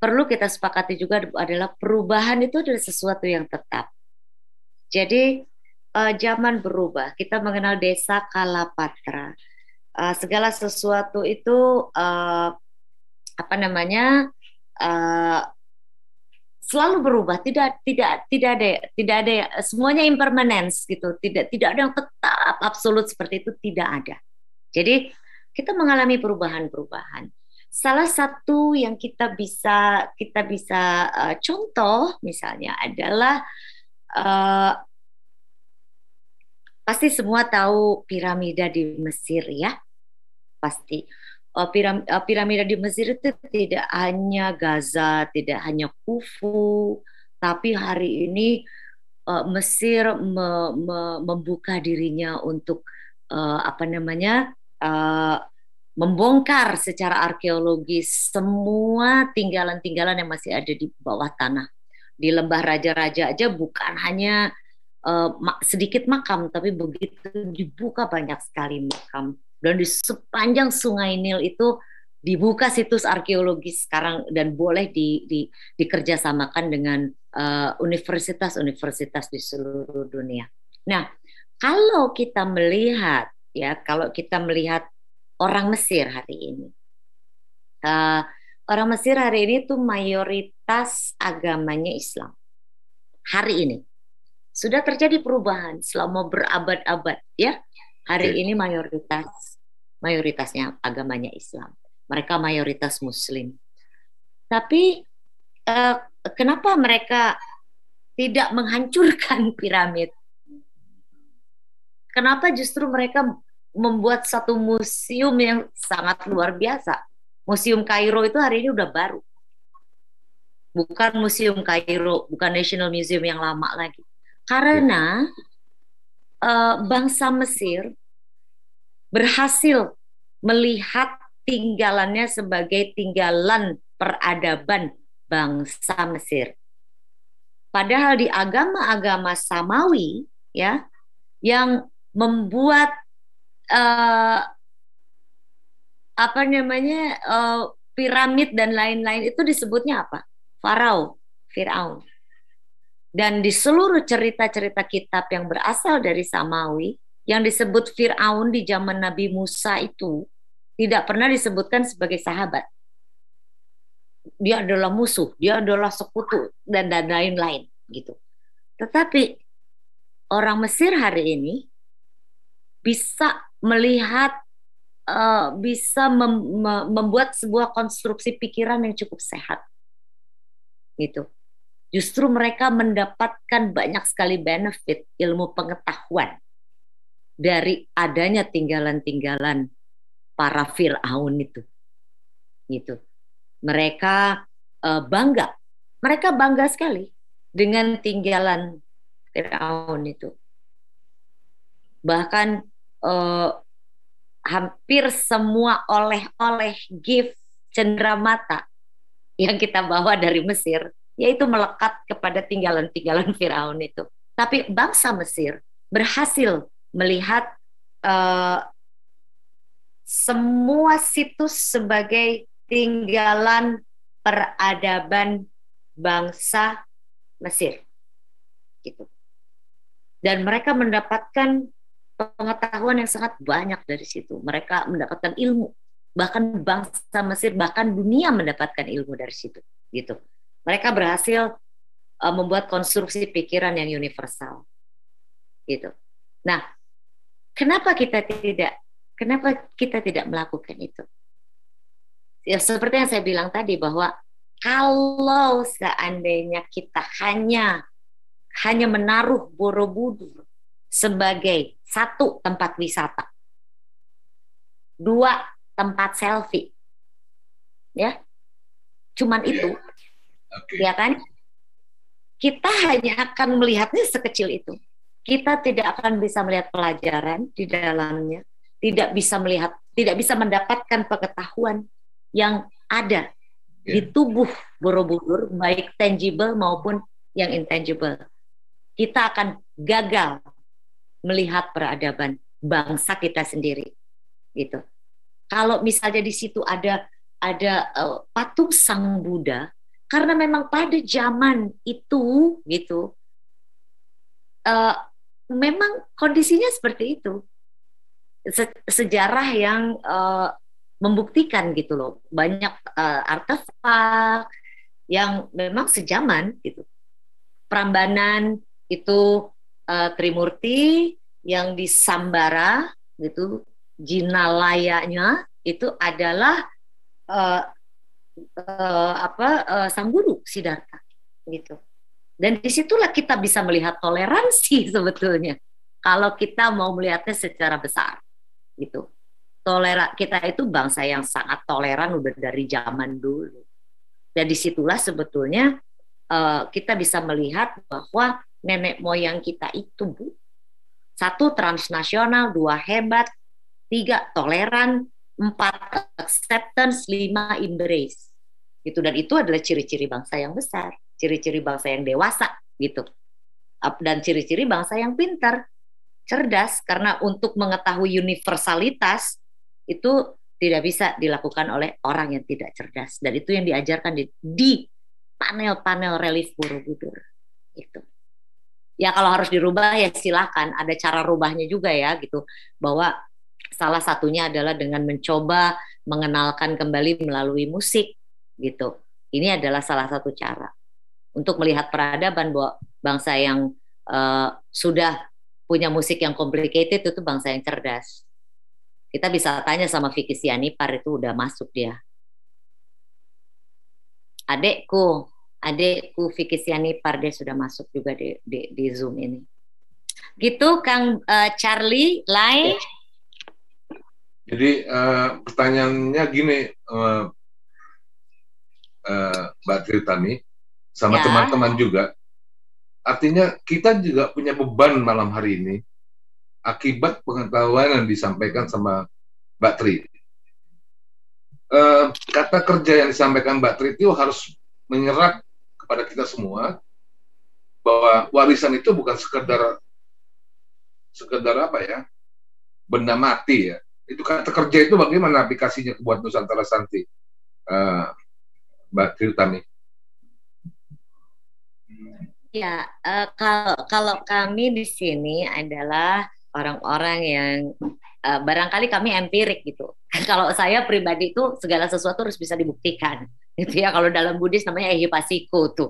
perlu kita sepakati juga adalah perubahan itu adalah sesuatu yang tetap jadi uh, zaman berubah kita mengenal desa Kalapatra uh, segala sesuatu itu uh, apa namanya uh, selalu berubah tidak tidak tidak ada tidak ada semuanya impermanence gitu tidak tidak ada yang tetap absolut seperti itu tidak ada jadi kita mengalami perubahan-perubahan salah satu yang kita bisa kita bisa uh, contoh misalnya adalah uh, pasti semua tahu piramida di Mesir ya pasti Eh, piram, eh, piramida di Mesir itu tidak hanya Gaza, tidak hanya Kufu, tapi hari ini uh, Mesir me, me, membuka dirinya untuk uh, apa namanya uh, membongkar secara arkeologis semua tinggalan-tinggalan yang masih ada di bawah tanah di lembah raja-raja aja bukan hanya uh, sedikit makam tapi begitu dibuka banyak sekali makam dan di sepanjang Sungai Nil itu dibuka situs arkeologis sekarang dan boleh di, di, dikerjasamakan dengan eh, universitas-universitas uh, di seluruh dunia. Nah, kalau kita melihat ya, kalau kita melihat orang Mesir hari ini, uh, orang Mesir hari ini itu mayoritas agamanya Islam. Hari ini sudah terjadi perubahan selama berabad-abad ya Hari okay. ini mayoritas mayoritasnya agamanya Islam. Mereka mayoritas Muslim. Tapi eh, kenapa mereka tidak menghancurkan (laughs) piramid? Kenapa justru mereka membuat satu museum yang sangat luar biasa? Museum Kairo itu hari ini udah baru. Bukan Museum Kairo, bukan National Museum yang lama lagi. Ya. Karena uh, bangsa Mesir berhasil melihat tinggalannya sebagai tinggalan peradaban bangsa Mesir. Padahal di agama-agama Samawi ya yang membuat uh, apa namanya uh, piramid dan lain-lain itu disebutnya apa? Farao, Firaun. Dan di seluruh cerita-cerita kitab yang berasal dari Samawi, yang disebut Fir'aun di zaman Nabi Musa itu tidak pernah disebutkan sebagai sahabat. Dia adalah musuh, dia adalah sekutu, dan dan lain-lain gitu. Tetapi orang Mesir hari ini bisa melihat, uh, bisa mem membuat sebuah konstruksi pikiran yang cukup sehat, gitu justru mereka mendapatkan banyak sekali benefit ilmu pengetahuan dari adanya tinggalan-tinggalan para Fir'aun itu. Gitu. Mereka uh, bangga. Mereka bangga sekali dengan tinggalan Fir'aun itu. Bahkan uh, hampir semua oleh-oleh gift cendera mata yang kita bawa dari Mesir yaitu melekat kepada tinggalan-tinggalan (laughs) Firaun itu. Tapi bangsa Mesir berhasil melihat uh, semua situs sebagai tinggalan peradaban bangsa Mesir. Gitu. Dan mereka mendapatkan pengetahuan yang sangat banyak dari situ. Mereka mendapatkan ilmu, bahkan bangsa Mesir, bahkan dunia mendapatkan ilmu dari situ. Gitu mereka berhasil uh, membuat konstruksi pikiran yang universal. Gitu. Nah, kenapa kita tidak kenapa kita tidak melakukan itu? Ya seperti yang saya bilang tadi bahwa kalau seandainya kita hanya hanya menaruh Borobudur sebagai satu tempat wisata, dua tempat selfie, ya, cuman itu okay. ya kan? Kita hanya akan melihatnya sekecil itu. Kita tidak akan bisa melihat pelajaran di dalamnya, tidak bisa melihat, tidak bisa mendapatkan pengetahuan yang ada yeah. di ya. tubuh Borobudur, baik tangible maupun yang intangible. Kita akan gagal melihat peradaban bangsa kita sendiri, gitu. Kalau misalnya di situ ada ada uh, patung Sang Buddha karena memang pada zaman itu gitu uh, memang kondisinya seperti itu Se sejarah yang uh, membuktikan gitu loh banyak uh, artefak yang memang sejaman gitu Prambanan itu uh, Trimurti yang di Sambara gitu jinalayanya itu adalah uh, uh, apa uh, sang guru Siddhartha gitu. Dan disitulah kita bisa melihat toleransi (laughs) sebetulnya kalau kita mau melihatnya secara besar gitu. Tolera kita itu bangsa yang sangat toleran udah dari zaman dulu. Dan disitulah sebetulnya uh, kita bisa melihat bahwa nenek moyang kita itu bu satu transnasional, dua hebat, tiga toleran, empat acceptance, lima embrace. Gitu dan itu adalah ciri-ciri bangsa yang besar, ciri-ciri bangsa yang dewasa gitu. Dan ciri-ciri bangsa yang pintar, cerdas karena untuk mengetahui universalitas itu tidak bisa dilakukan oleh orang yang tidak cerdas dan itu yang diajarkan di, di panel-panel relief Borobudur itu ya kalau harus dirubah ya silahkan ada cara rubahnya juga ya gitu bahwa Salah satunya adalah dengan mencoba mengenalkan kembali melalui musik gitu. Ini adalah salah satu cara untuk melihat peradaban bahwa bangsa yang uh, sudah punya musik yang complicated itu bangsa yang cerdas. Kita bisa tanya sama Vicky Sianipar itu udah masuk dia. Adekku, adekku Vicky Sianipar dia sudah masuk juga di, di, di Zoom ini. Gitu Kang uh, Charlie, Lai. Ya. Jadi uh, pertanyaannya gini, uh, uh, Mbak Tritani, sama ya. teman-teman ya. juga. Artinya kita juga punya beban malam hari ini akibat pengetahuan yang disampaikan sama Mbak Tri. Uh, kata kerja yang disampaikan Mbak Tri itu harus menyerap kepada kita semua bahwa warisan itu bukan sekedar sekedar apa ya benda mati ya itu kata kerja itu bagaimana aplikasinya buat Nusantara Santi, uh, Mbak Triutami? Ya, uh, kalau kalau kami di sini adalah orang-orang yang uh, barangkali kami empirik gitu. (laughs) kalau saya pribadi itu segala sesuatu harus bisa dibuktikan. (laughs) Gitu ya, kalau dalam Buddhis namanya ehipasiko tuh.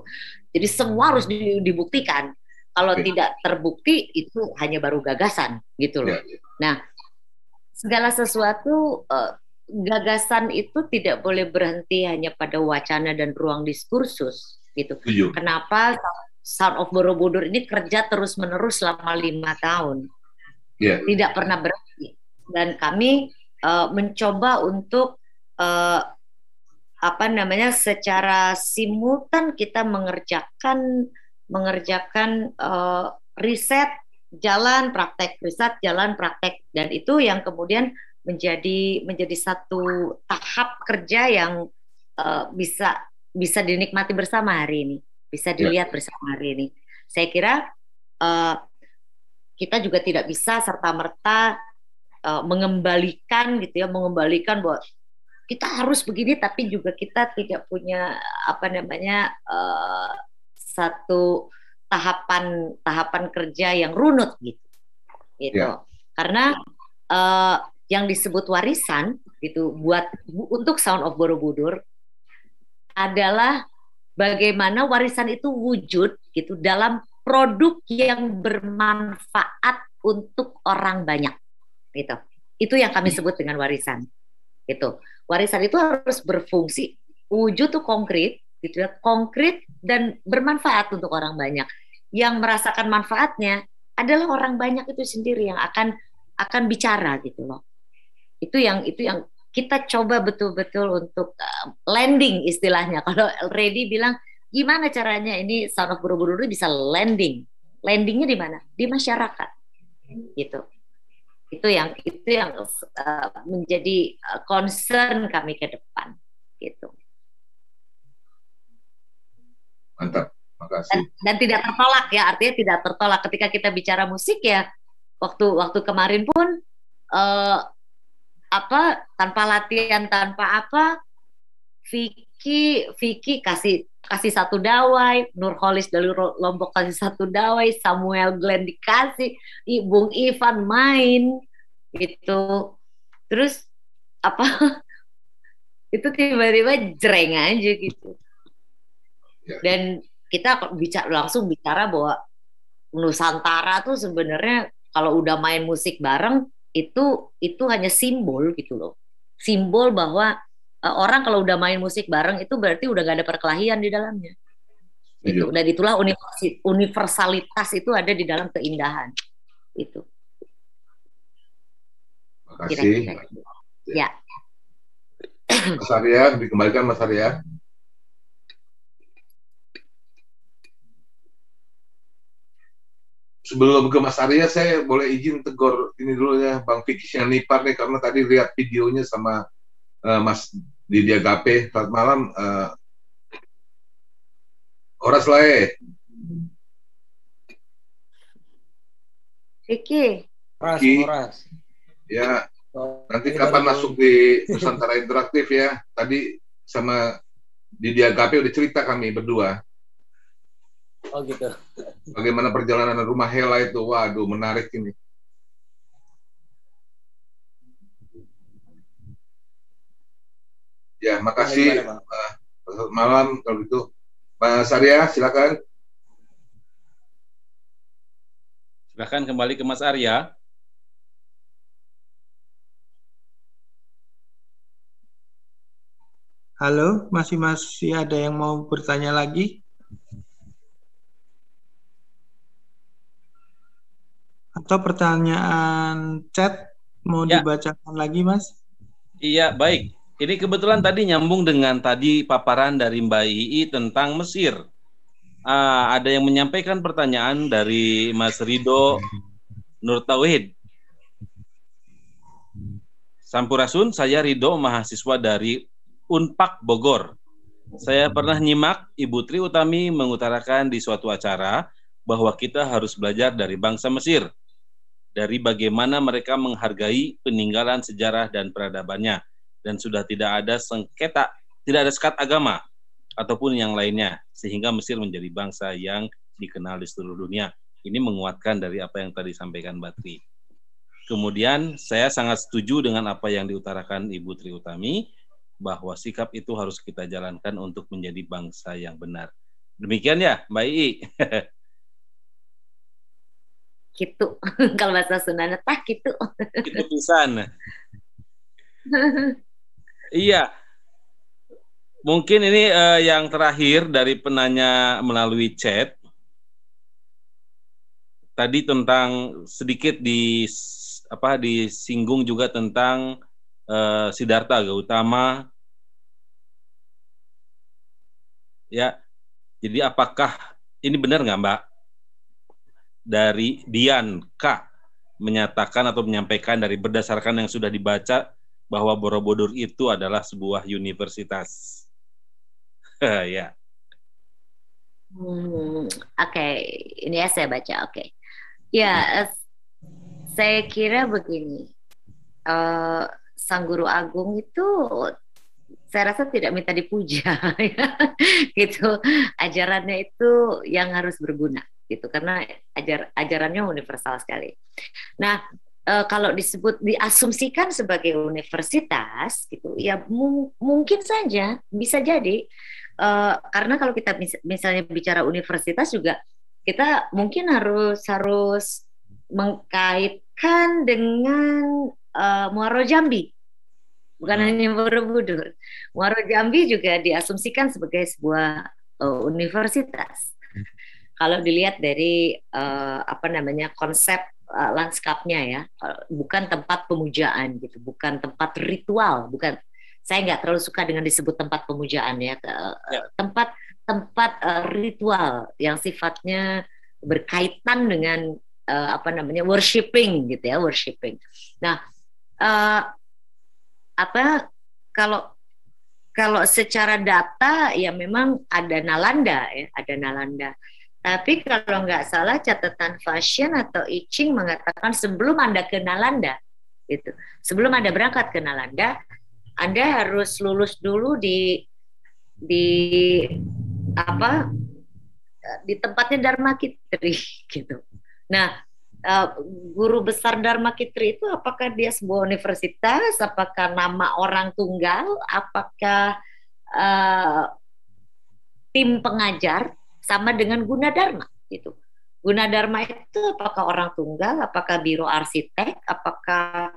Jadi semua harus di, dibuktikan. Kalau tidak terbukti itu hanya baru gagasan gitu loh. Ya, ya. Nah, segala sesuatu uh, gagasan itu tidak boleh berhenti hanya pada wacana dan ruang diskursus gitu. Tujuh. Kenapa Sound of Borobudur ini kerja terus menerus selama lima tahun, yeah. tidak pernah berhenti. Dan kami uh, mencoba untuk uh, apa namanya secara simultan kita mengerjakan mengerjakan uh, riset jalan, praktek riset jalan, praktek dan itu yang kemudian menjadi menjadi satu tahap kerja yang uh, bisa bisa dinikmati bersama hari ini, bisa ya. dilihat ya. bersama hari ini. Saya kira uh, kita juga tidak bisa serta merta uh, eh, mengembalikan gitu ya, mengembalikan bahwa kita harus begini tapi juga kita tidak punya apa namanya uh, satu tahapan tahapan kerja yang runut gitu gitu yeah. karena uh, yang disebut warisan gitu buat untuk Sound of Borobudur adalah bagaimana warisan itu wujud gitu dalam produk yang bermanfaat untuk orang banyak gitu itu yang kami sebut dengan warisan gitu warisan itu harus berfungsi wujud tuh konkret gitu ya konkret dan bermanfaat untuk orang banyak yang merasakan manfaatnya adalah orang banyak itu sendiri yang akan akan bicara gitu loh itu yang itu yang kita coba betul-betul untuk uh, landing istilahnya (laughs) kalau ready bilang gimana caranya ini Sound buru-buru bisa landing landingnya di mana di masyarakat gitu itu yang itu yang uh, menjadi eh, concern kami ke depan gitu mantap makasih dan, dan tidak tertolak ya artinya tidak tertolak ketika kita bicara musik ya waktu waktu kemarin pun uh, apa tanpa latihan tanpa apa Vicky Vicky kasih kasih satu dawai Nurholis dari Lombok kasih satu dawai Samuel Glenn dikasih Bung Ivan main gitu terus apa (laughs) itu tiba-tiba jreng aja gitu Ya. dan kita bicara langsung bicara bahwa Nusantara tuh sebenarnya kalau udah main musik bareng itu itu hanya simbol gitu loh simbol bahwa uh, orang kalau udah main musik bareng itu berarti udah gak ada perkelahian di dalamnya itu iya. dan itulah universalitas itu ada di dalam keindahan itu Terima kasih. Ya. ya. Mas Arya, dikembalikan Mas Arya. sebelum ke Mas Arya saya boleh izin tegur ini dulu ya Bang Fikis yang nipar nih karena tadi lihat videonya sama uh, Mas Didia Gape saat malam uh, eh, Oras Lae Fiki Oras, ya nanti Ini kapan masuk di Nusantara Interaktif ya tadi sama Didia Gape udah cerita kami berdua Oh gitu. Bagaimana perjalanan rumah Hela itu? Waduh, menarik ini. Ya, makasih. Gimana, gimana, malam kalau gitu. Mas Arya, silakan. Silakan kembali ke Mas Arya. Halo, masih masih ada yang mau bertanya lagi? Atau pertanyaan chat mau ya. dibacakan lagi, Mas? Iya, baik. Ini kebetulan tadi nyambung dengan tadi paparan dari Mbak Ii tentang Mesir. uh, ada yang menyampaikan pertanyaan dari Mas Rido Nur Tawid. Sampurasun, saya Rido, mahasiswa dari Unpak Bogor. Saya pernah nyimak Ibu Tri Utami mengutarakan di suatu acara bahwa kita harus belajar dari bangsa Mesir dari bagaimana mereka menghargai peninggalan sejarah dan peradabannya dan sudah tidak ada sengketa, tidak ada sekat agama ataupun yang lainnya sehingga Mesir menjadi bangsa yang dikenal di seluruh dunia. Ini menguatkan dari apa yang tadi sampaikan Batri. Kemudian saya sangat setuju dengan apa yang diutarakan Ibu Tri Utami bahwa sikap itu harus kita jalankan untuk menjadi bangsa yang benar. Demikian ya, Mbak Ii. (laughs) gitu (laughs) kalau bahasa Sundana tah gitu gitu pisan iya mungkin ini uh, yang terakhir dari penanya melalui chat tadi tentang sedikit di apa disinggung juga tentang uh, eh, Sidarta Gautama ya jadi apakah ini benar nggak Mbak dari Dian K menyatakan atau menyampaikan dari berdasarkan yang sudah dibaca bahwa Borobudur itu adalah sebuah universitas. (laughs) ya. Hmm, Oke, okay. ini ya saya baca. Oke, okay. ya eh, saya kira begini. Uh, Sang Guru Agung itu saya rasa tidak minta dipuja, (laughs) ya. gitu. Ajarannya itu yang harus berguna gitu karena ajar ajarannya universal sekali. Nah, e, kalau disebut diasumsikan sebagai universitas gitu ya mung, mungkin saja bisa jadi e, karena kalau kita mis, misalnya bicara universitas juga kita mungkin harus harus mengkaitkan dengan e, eh, Muaro Jambi bukan hmm. hanya Borobudur. Muaro Jambi juga diasumsikan sebagai sebuah e, universitas. Hmm kalau dilihat dari uh, apa namanya konsep uh, lanskapnya ya, eh, bukan tempat pemujaan gitu, bukan tempat ritual, bukan. Saya nggak terlalu suka dengan disebut tempat pemujaan ya, ya. tempat tempat uh, ritual yang sifatnya berkaitan dengan uh, apa namanya worshiping gitu ya, worshiping. Nah, uh, apa kalau kalau secara data ya memang ada nalanda ya, ada nalanda tapi kalau nggak salah catatan fashion atau itching mengatakan sebelum Anda ke Nalanda, gitu. Sebelum Anda berangkat ke Nalanda, Anda harus lulus dulu di di apa di tempatnya Dharma Kitri (laughs) gitu. Nah, eh, guru besar Dharma Kitri itu apakah dia sebuah universitas, apakah nama orang tunggal, apakah uh, tim pengajar sama dengan guna dharma gitu. guna dharma itu apakah orang tunggal, apakah biro arsitek, apakah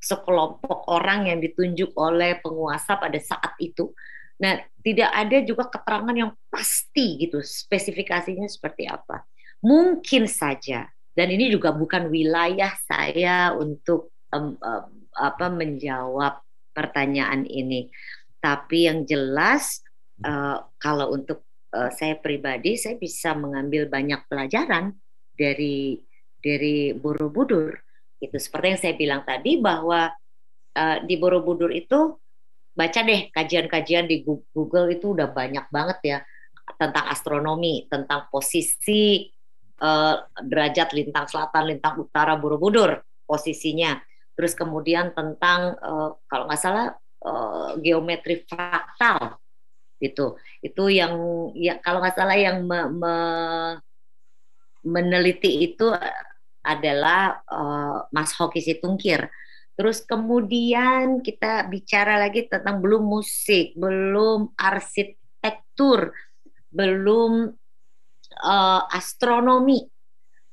sekelompok orang yang ditunjuk oleh penguasa pada saat itu. Nah, tidak ada juga keterangan yang pasti gitu, spesifikasinya seperti apa. Mungkin saja, dan ini juga bukan wilayah saya untuk um, um, apa menjawab pertanyaan ini. Tapi yang jelas uh, kalau untuk uh, saya pribadi saya bisa mengambil banyak pelajaran dari dari Borobudur itu seperti yang saya bilang tadi bahwa uh, di Borobudur itu baca deh kajian-kajian di Google itu udah banyak banget ya tentang astronomi tentang posisi uh, derajat lintang selatan lintang utara Borobudur posisinya terus kemudian tentang uh, kalau nggak salah uh, geometri fraktal gitu itu yang ya kalau nggak salah yang me, me, meneliti itu adalah uh, Mas Hoki Situngkir terus kemudian kita bicara lagi tentang belum musik belum arsitektur belum uh, astronomi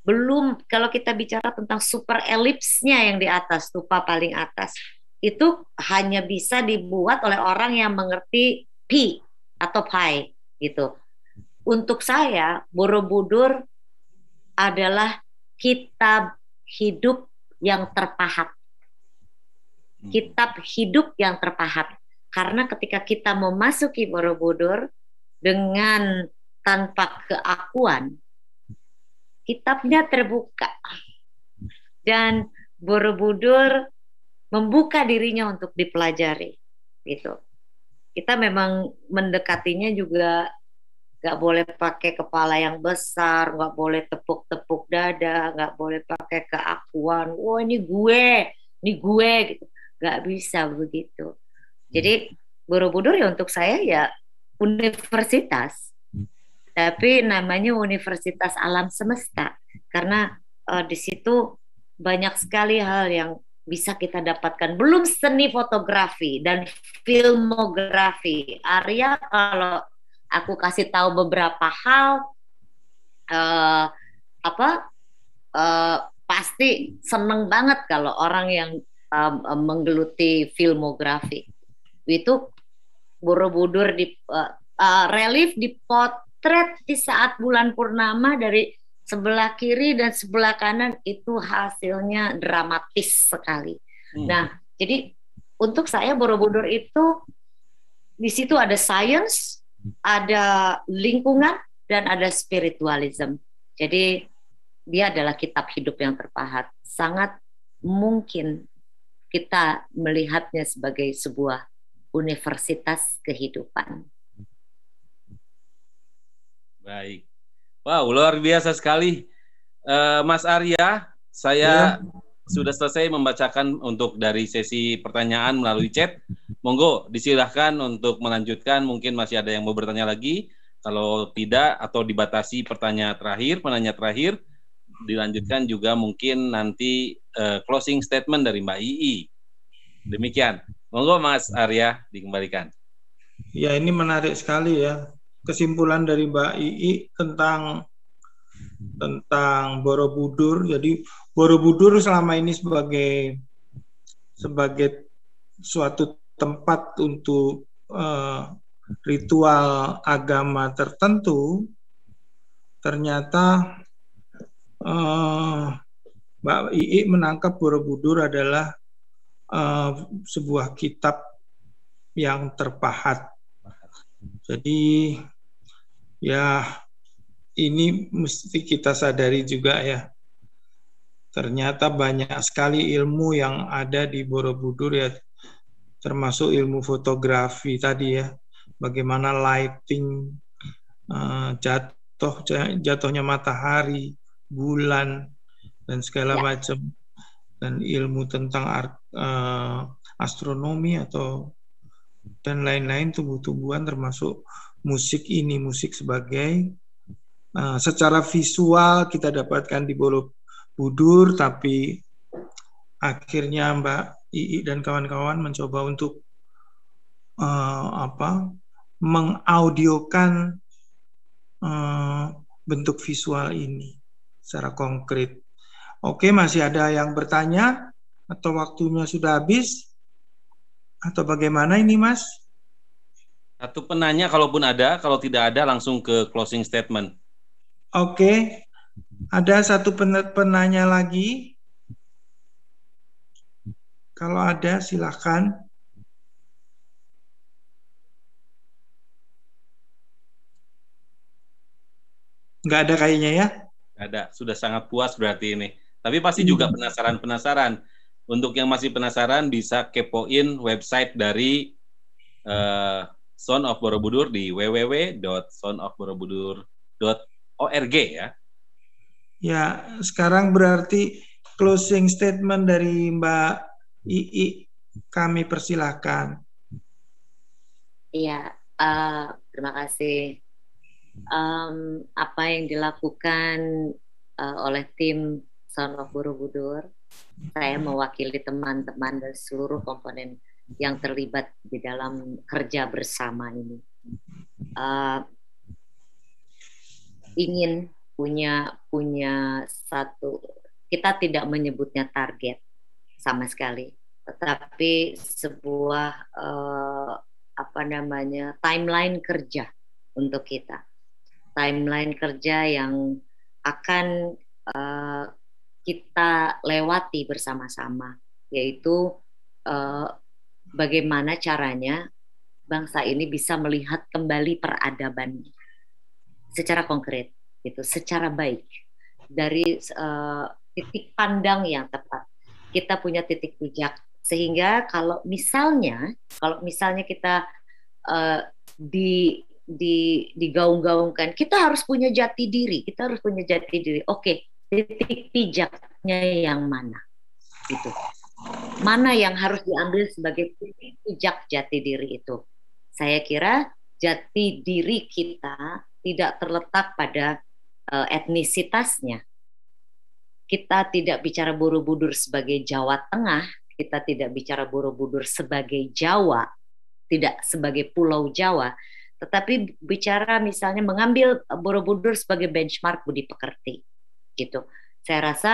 belum kalau kita bicara tentang super elipsnya yang di atas tupa paling atas itu hanya bisa dibuat oleh orang yang mengerti pi atau pai gitu. Untuk saya Borobudur adalah kitab hidup yang terpahat. Hmm. Kitab hidup yang terpahat. Karena ketika kita memasuki Borobudur dengan tanpa keakuan, kitabnya terbuka. Dan Borobudur membuka dirinya untuk dipelajari gitu kita memang mendekatinya juga nggak boleh pakai kepala yang besar, nggak boleh tepuk-tepuk dada, nggak boleh pakai keakuan. Wah oh, ini gue, ini gue, gitu. Nggak bisa begitu. Hmm. Jadi Borobudur ya untuk saya ya universitas, hmm. tapi namanya Universitas Alam Semesta karena uh, di situ banyak sekali hal yang bisa kita dapatkan. Belum seni fotografi dan filmografi. Arya kalau aku kasih tahu beberapa hal uh, apa uh, pasti seneng banget kalau orang yang uh, menggeluti filmografi. Itu Borobudur di uh, uh, relief potret di saat bulan purnama dari sebelah kiri dan sebelah kanan itu hasilnya dramatis sekali. Hmm. Nah, jadi untuk saya Borobudur itu di situ ada sains, ada lingkungan dan ada spiritualism. Jadi dia adalah kitab hidup yang terpahat. Sangat mungkin kita melihatnya sebagai sebuah universitas kehidupan. Baik. Wow, luar biasa sekali. Uh, Mas Arya, saya ya. sudah selesai membacakan untuk dari sesi pertanyaan melalui chat. Monggo disilahkan untuk melanjutkan. Mungkin masih ada yang mau bertanya lagi. Kalau tidak atau dibatasi pertanyaan terakhir, penanya terakhir, dilanjutkan juga mungkin nanti uh, closing statement dari Mbak Ii. Demikian. Monggo Mas Arya dikembalikan. Ya, ini menarik sekali ya kesimpulan dari Mbak Ii tentang tentang Borobudur. Jadi Borobudur selama ini sebagai sebagai suatu tempat untuk uh, ritual agama tertentu, ternyata uh, Mbak Ii menangkap Borobudur adalah uh, sebuah kitab yang terpahat. Jadi ya ini mesti kita sadari juga ya. Ternyata banyak sekali ilmu yang ada di Borobudur ya, termasuk ilmu fotografi tadi ya, bagaimana lighting, eh, jatuh jatuhnya matahari, bulan dan segala ya. macam dan ilmu tentang art, uh, eh, astronomi atau dan lain-lain tubuh-tubuhan termasuk musik ini musik sebagai uh, secara visual kita dapatkan di Borobudur tapi akhirnya Mbak Ii dan kawan-kawan mencoba untuk uh, apa mengaudiokan uh, bentuk visual ini secara konkret. Oke, masih ada yang bertanya atau waktunya sudah habis? atau bagaimana ini Mas? Satu penanya kalaupun ada, kalau tidak ada langsung ke closing statement. Oke. Ada satu pen penanya lagi. Kalau ada silakan. Nggak ada kayaknya ya? Nggak ada, sudah sangat puas berarti ini. Tapi pasti hmm. juga penasaran-penasaran untuk yang masih penasaran bisa kepoin website dari uh, eh, Son of Borobudur di www.sonofborobudur.org ya. Ya, sekarang berarti closing statement dari Mbak Ii kami persilahkan. Iya, uh, terima kasih. Um, apa yang dilakukan uh, oleh tim Son of Borobudur saya mewakili teman-teman dan seluruh komponen yang terlibat di dalam kerja bersama ini. Uh, ingin punya punya satu kita tidak menyebutnya target sama sekali, tetapi sebuah uh, apa namanya timeline kerja untuk kita, timeline kerja yang akan uh, kita lewati bersama-sama, yaitu eh, bagaimana caranya bangsa ini bisa melihat kembali peradabannya secara konkret, gitu, secara baik dari eh, titik pandang yang tepat. Kita punya titik pijak sehingga kalau misalnya, kalau misalnya kita eh, di di digaung-gaungkan kita harus punya jati diri kita harus punya jati diri oke titik pijaknya yang mana itu mana yang harus diambil sebagai titik pijak jati diri itu saya kira jati diri kita tidak terletak pada uh, etnisitasnya kita tidak bicara Borobudur sebagai Jawa Tengah kita tidak bicara Borobudur sebagai Jawa tidak sebagai Pulau Jawa tetapi bicara misalnya mengambil Borobudur sebagai benchmark budi pekerti gitu. Saya rasa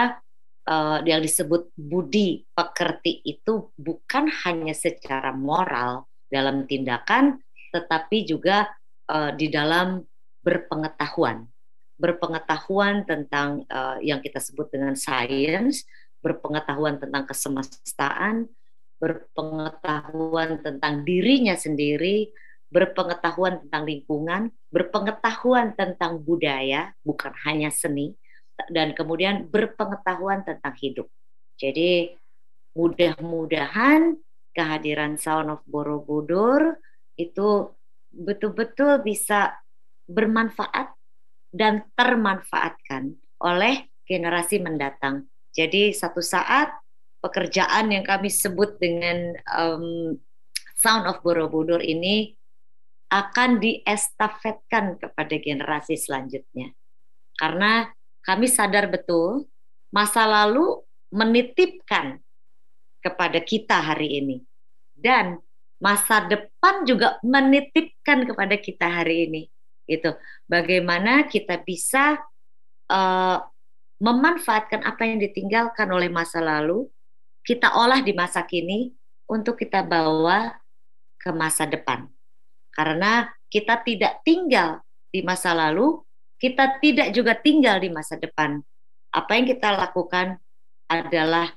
uh, yang disebut budi pekerti itu bukan hanya secara moral dalam tindakan, tetapi juga uh, di dalam berpengetahuan, berpengetahuan tentang uh, yang kita sebut dengan sains, berpengetahuan tentang kesemestaan, berpengetahuan tentang dirinya sendiri, berpengetahuan tentang lingkungan, berpengetahuan tentang budaya, bukan hanya seni, dan kemudian berpengetahuan tentang hidup. Jadi mudah-mudahan kehadiran Sound of Borobudur itu betul-betul bisa bermanfaat dan termanfaatkan oleh generasi mendatang. Jadi satu saat pekerjaan yang kami sebut dengan um, Sound of Borobudur ini akan diestafetkan kepada generasi selanjutnya. Karena kami sadar betul masa lalu menitipkan kepada kita hari ini dan masa depan juga menitipkan kepada kita hari ini itu bagaimana kita bisa uh, memanfaatkan apa yang ditinggalkan oleh masa lalu kita olah di masa kini untuk kita bawa ke masa depan karena kita tidak tinggal di masa lalu kita tidak juga tinggal di masa depan. Apa yang kita lakukan adalah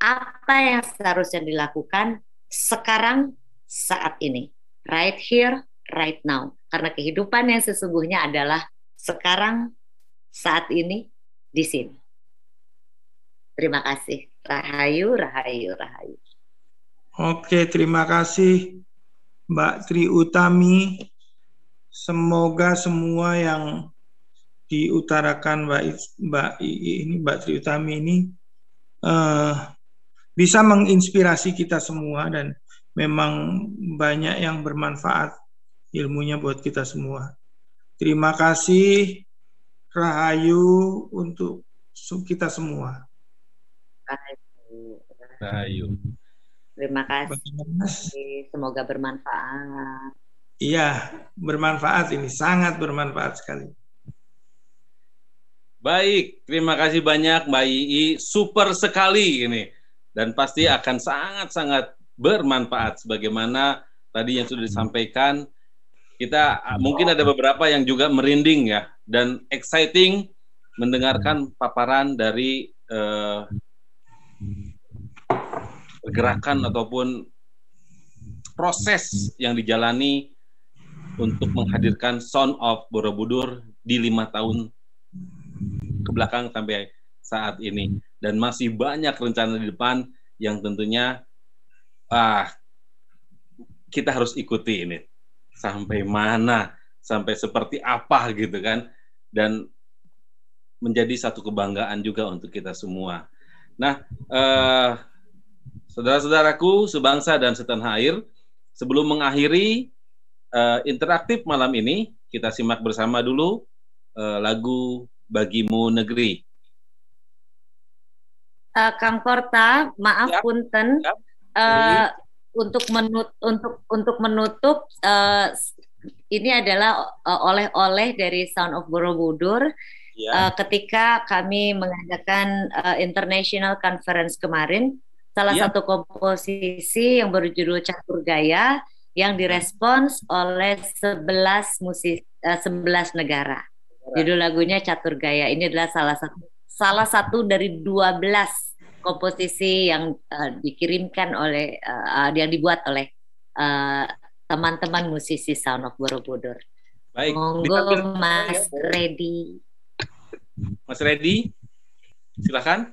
apa yang seharusnya dilakukan sekarang saat ini. Right here, right now. Karena kehidupan yang sesungguhnya adalah sekarang saat ini di sini. Terima kasih. Rahayu, rahayu, rahayu. Oke, terima kasih Mbak Tri Utami. Semoga semua yang diutarakan Mbak, Mbak ini Mbak Tri Utami ini uh, bisa menginspirasi kita semua dan memang banyak yang bermanfaat ilmunya buat kita semua. Terima kasih Rahayu untuk kita semua. Rahayu. Rahayu. Terima kasih. Semoga bermanfaat. Iya, bermanfaat ini sangat bermanfaat sekali. Baik, terima kasih banyak Mbak Ii, super sekali ini dan pasti hmm. akan sangat-sangat bermanfaat sebagaimana tadi yang sudah hmm. disampaikan. Kita ah, hmm. mungkin ada beberapa yang juga merinding ya dan exciting mendengarkan paparan dari eh, pergerakan ataupun proses yang dijalani untuk menghadirkan Sound of Borobudur di lima tahun ke belakang sampai saat ini dan masih banyak rencana di depan yang tentunya ah kita harus ikuti ini sampai mana sampai seperti apa gitu kan dan menjadi satu kebanggaan juga untuk kita semua. Nah, eh, saudara-saudaraku sebangsa dan setanah air, sebelum mengakhiri eh, interaktif malam ini, kita simak bersama dulu eh, lagu bagimu negeri? Uh, Kang Korta, maaf ya. punten. Ya. Uh, untuk menut untuk untuk menutup uh, ini adalah oleh-oleh uh, dari Sound of Borobudur. Yeah. Iya. Uh, ketika kami mengadakan uh, international conference kemarin, salah yeah. satu komposisi yang berjudul Catur Gaya yang direspons oleh 11 musisi uh, 11 negara. Judul lagunya Catur Gaya. Ini adalah salah satu salah satu dari 12 komposisi yang uh, dikirimkan oleh uh, yang dibuat oleh teman teman-teman musisi Sound of Borobudur. Baik. Monggo Mas Redi. Mas Redi, silakan.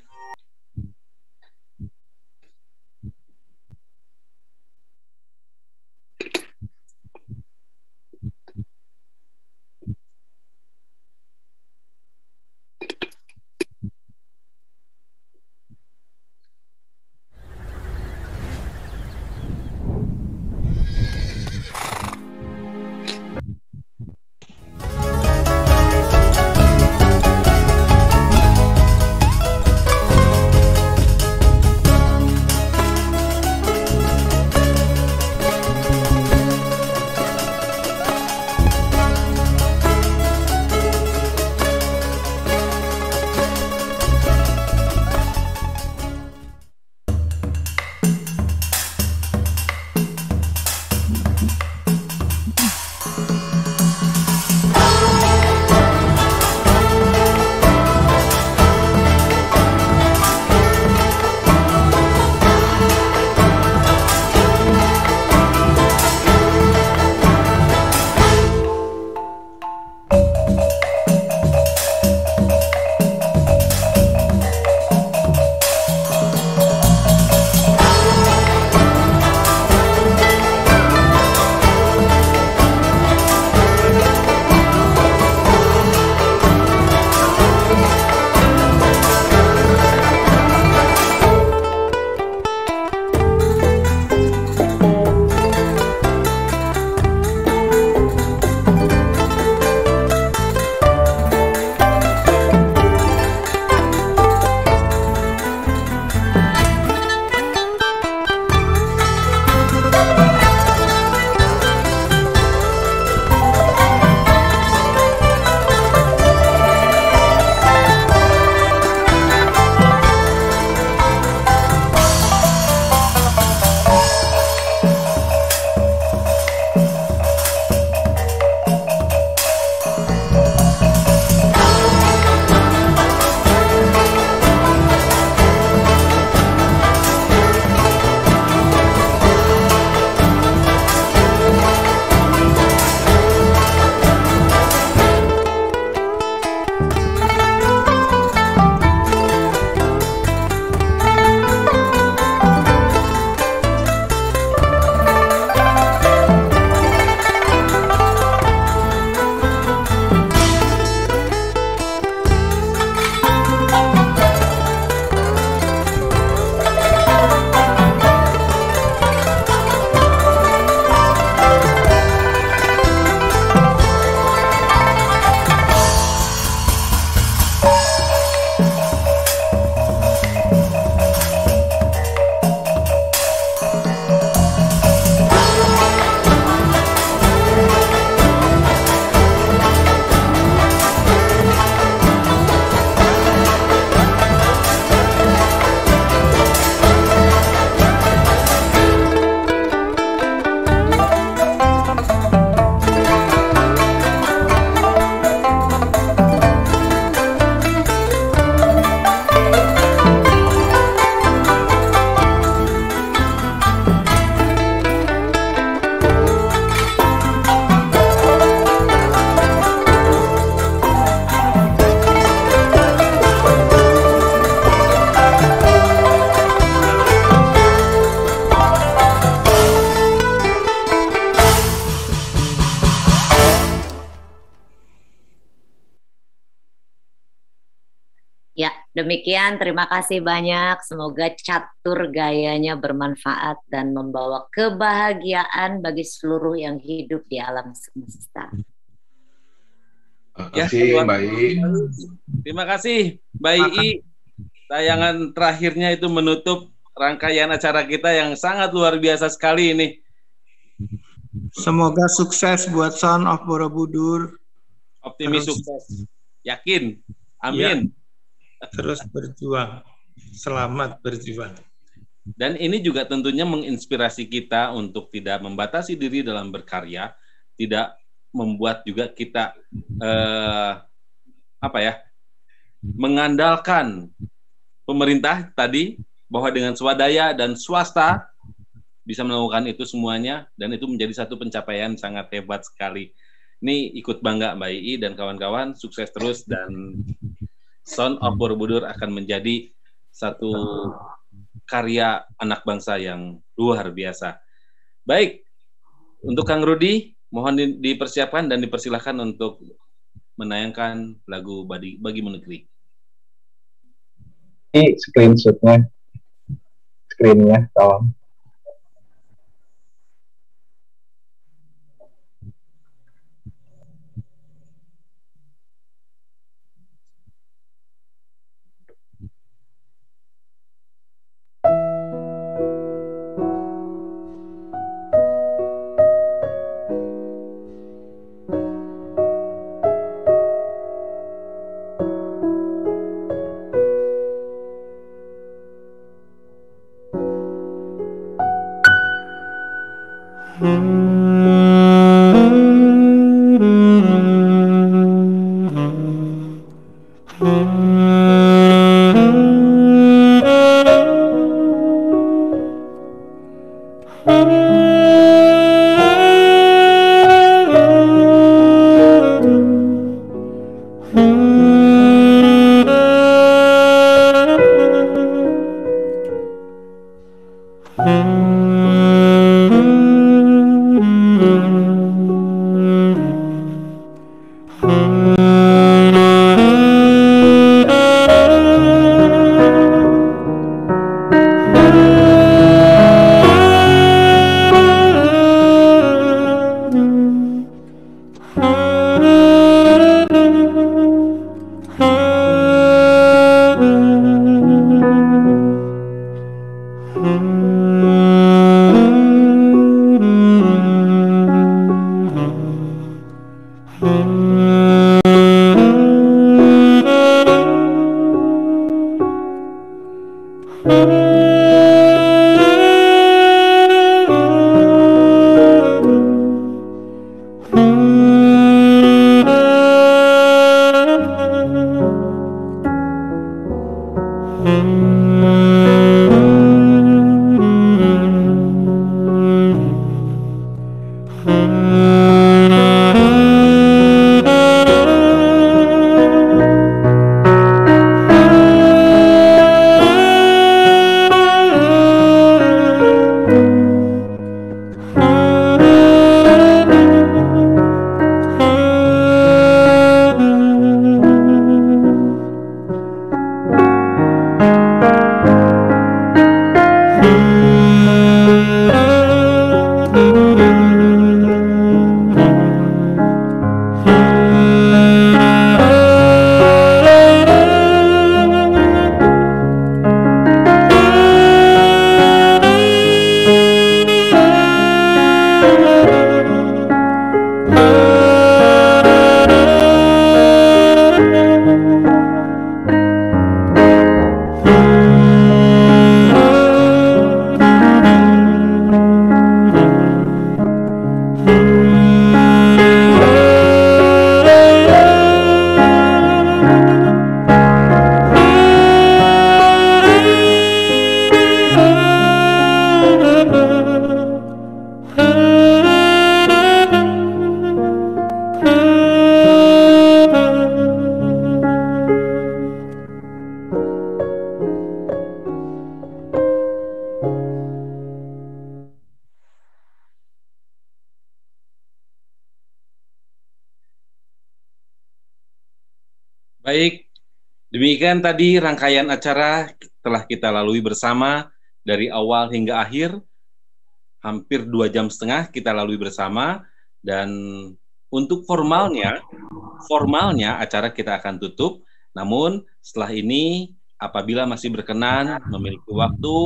Demikian, terima kasih banyak. Semoga catur gayanya bermanfaat dan membawa kebahagiaan bagi seluruh yang hidup di alam semesta. Ya, terima kasih, ya, Mbak I. Terima kasih, Mbak I. Tayangan terakhirnya itu menutup rangkaian acara kita yang sangat luar biasa sekali ini. Semoga sukses buat Son of Borobudur. Optimis Terus. sukses. Yakin. Amin. Ya terus berjuang, selamat berjuang. Dan ini juga tentunya menginspirasi kita untuk tidak membatasi diri dalam berkarya, tidak membuat juga kita eh, apa ya mengandalkan pemerintah tadi bahwa dengan swadaya dan swasta bisa melakukan itu semuanya dan itu menjadi satu pencapaian sangat hebat sekali. Ini ikut bangga Mbak Ii dan kawan-kawan sukses terus dan Son of hmm. Borobudur akan menjadi satu karya anak bangsa yang luar biasa. Baik, untuk Kang Rudi, mohon dipersiapkan dan dipersilahkan untuk menayangkan lagu bagi, bagi menegri. Ini screenshotnya, screennya, tolong. Demikian tadi rangkaian acara telah kita lalui bersama dari awal hingga akhir. Hampir dua jam setengah kita lalui bersama. Dan untuk formalnya, formalnya acara kita akan tutup. Namun setelah ini apabila masih berkenan memiliki waktu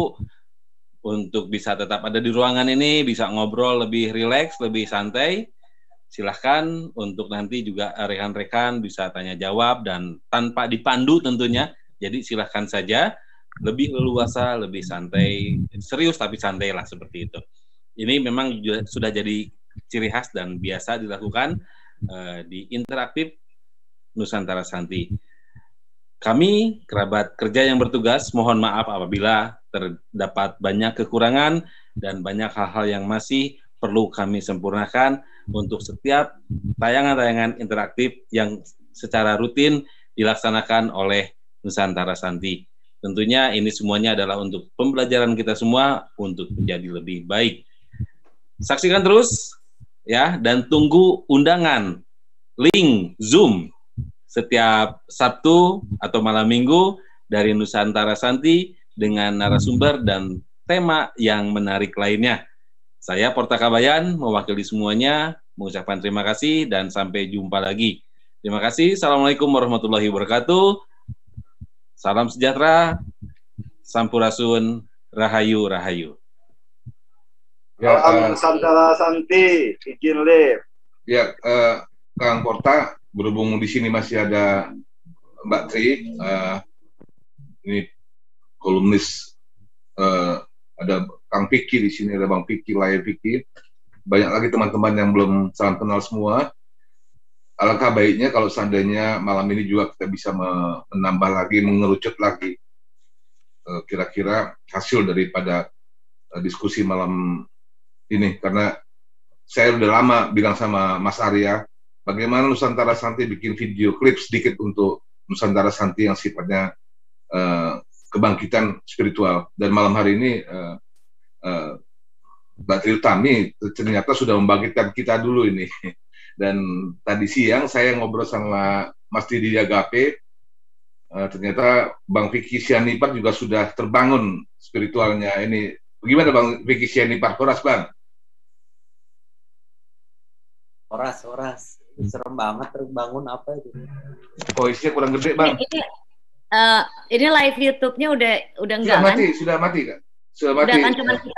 untuk bisa tetap ada di ruangan ini, bisa ngobrol lebih rileks, lebih santai, silahkan untuk nanti juga eh, rekan-rekan bisa tanya jawab dan tanpa dipandu tentunya. Jadi silahkan saja lebih leluasa, lebih santai, serius tapi santai lah seperti itu. Ini memang sudah jadi ciri khas dan biasa dilakukan uh, di interaktif Nusantara Santi. Kami kerabat kerja yang bertugas mohon maaf apabila terdapat banyak kekurangan dan banyak hal-hal yang masih perlu kami sempurnakan untuk setiap tayangan-tayangan interaktif yang secara rutin dilaksanakan oleh Nusantara Santi. Tentunya ini semuanya adalah untuk pembelajaran kita semua untuk menjadi lebih baik. Saksikan terus ya dan tunggu undangan link Zoom setiap Sabtu atau malam Minggu dari Nusantara Santi dengan narasumber dan tema yang menarik lainnya. Saya Porta Kabayan, mewakili semuanya, mengucapkan terima kasih dan sampai jumpa lagi. Terima kasih. Assalamualaikum warahmatullahi wabarakatuh. Salam sejahtera. Sampurasun. Rahayu, Rahayu. Ya, eh, Salam uh, Santara Santi, izin live. Ya, uh, Kang Porta, berhubung di sini masih ada Mbak Tri, uh, ini kolumnis uh, ada Kang Piki di sini ada Bang Piki, Laya Piki. Banyak lagi teman-teman yang belum salam kenal semua. Alangkah baiknya kalau seandainya malam ini juga kita bisa menambah lagi, mengerucut lagi eh, kira-kira hasil daripada eh, diskusi malam ini karena saya udah lama bilang sama Mas Arya bagaimana Nusantara Santi bikin video klip sedikit untuk Nusantara Santi yang sifatnya eh, kebangkitan spiritual dan malam hari ini Eh, Mbak Badri Utami ternyata sudah membangkitkan kita dulu ini. (laughs) Dan tadi siang saya ngobrol sama Mas Didi Agape, eh, ternyata Bang Vicky Sianipar juga sudah terbangun spiritualnya ini. Bagaimana Bang Vicky Sianipar? Horas Bang? Horas, horas. Serem banget terbangun apa itu. Voice-nya kurang gede Bang. Ini, uh, ini live YouTube-nya udah udah enggak sudah kan? mati, Sudah mati, kan? Sudah mati. Udah kan cuma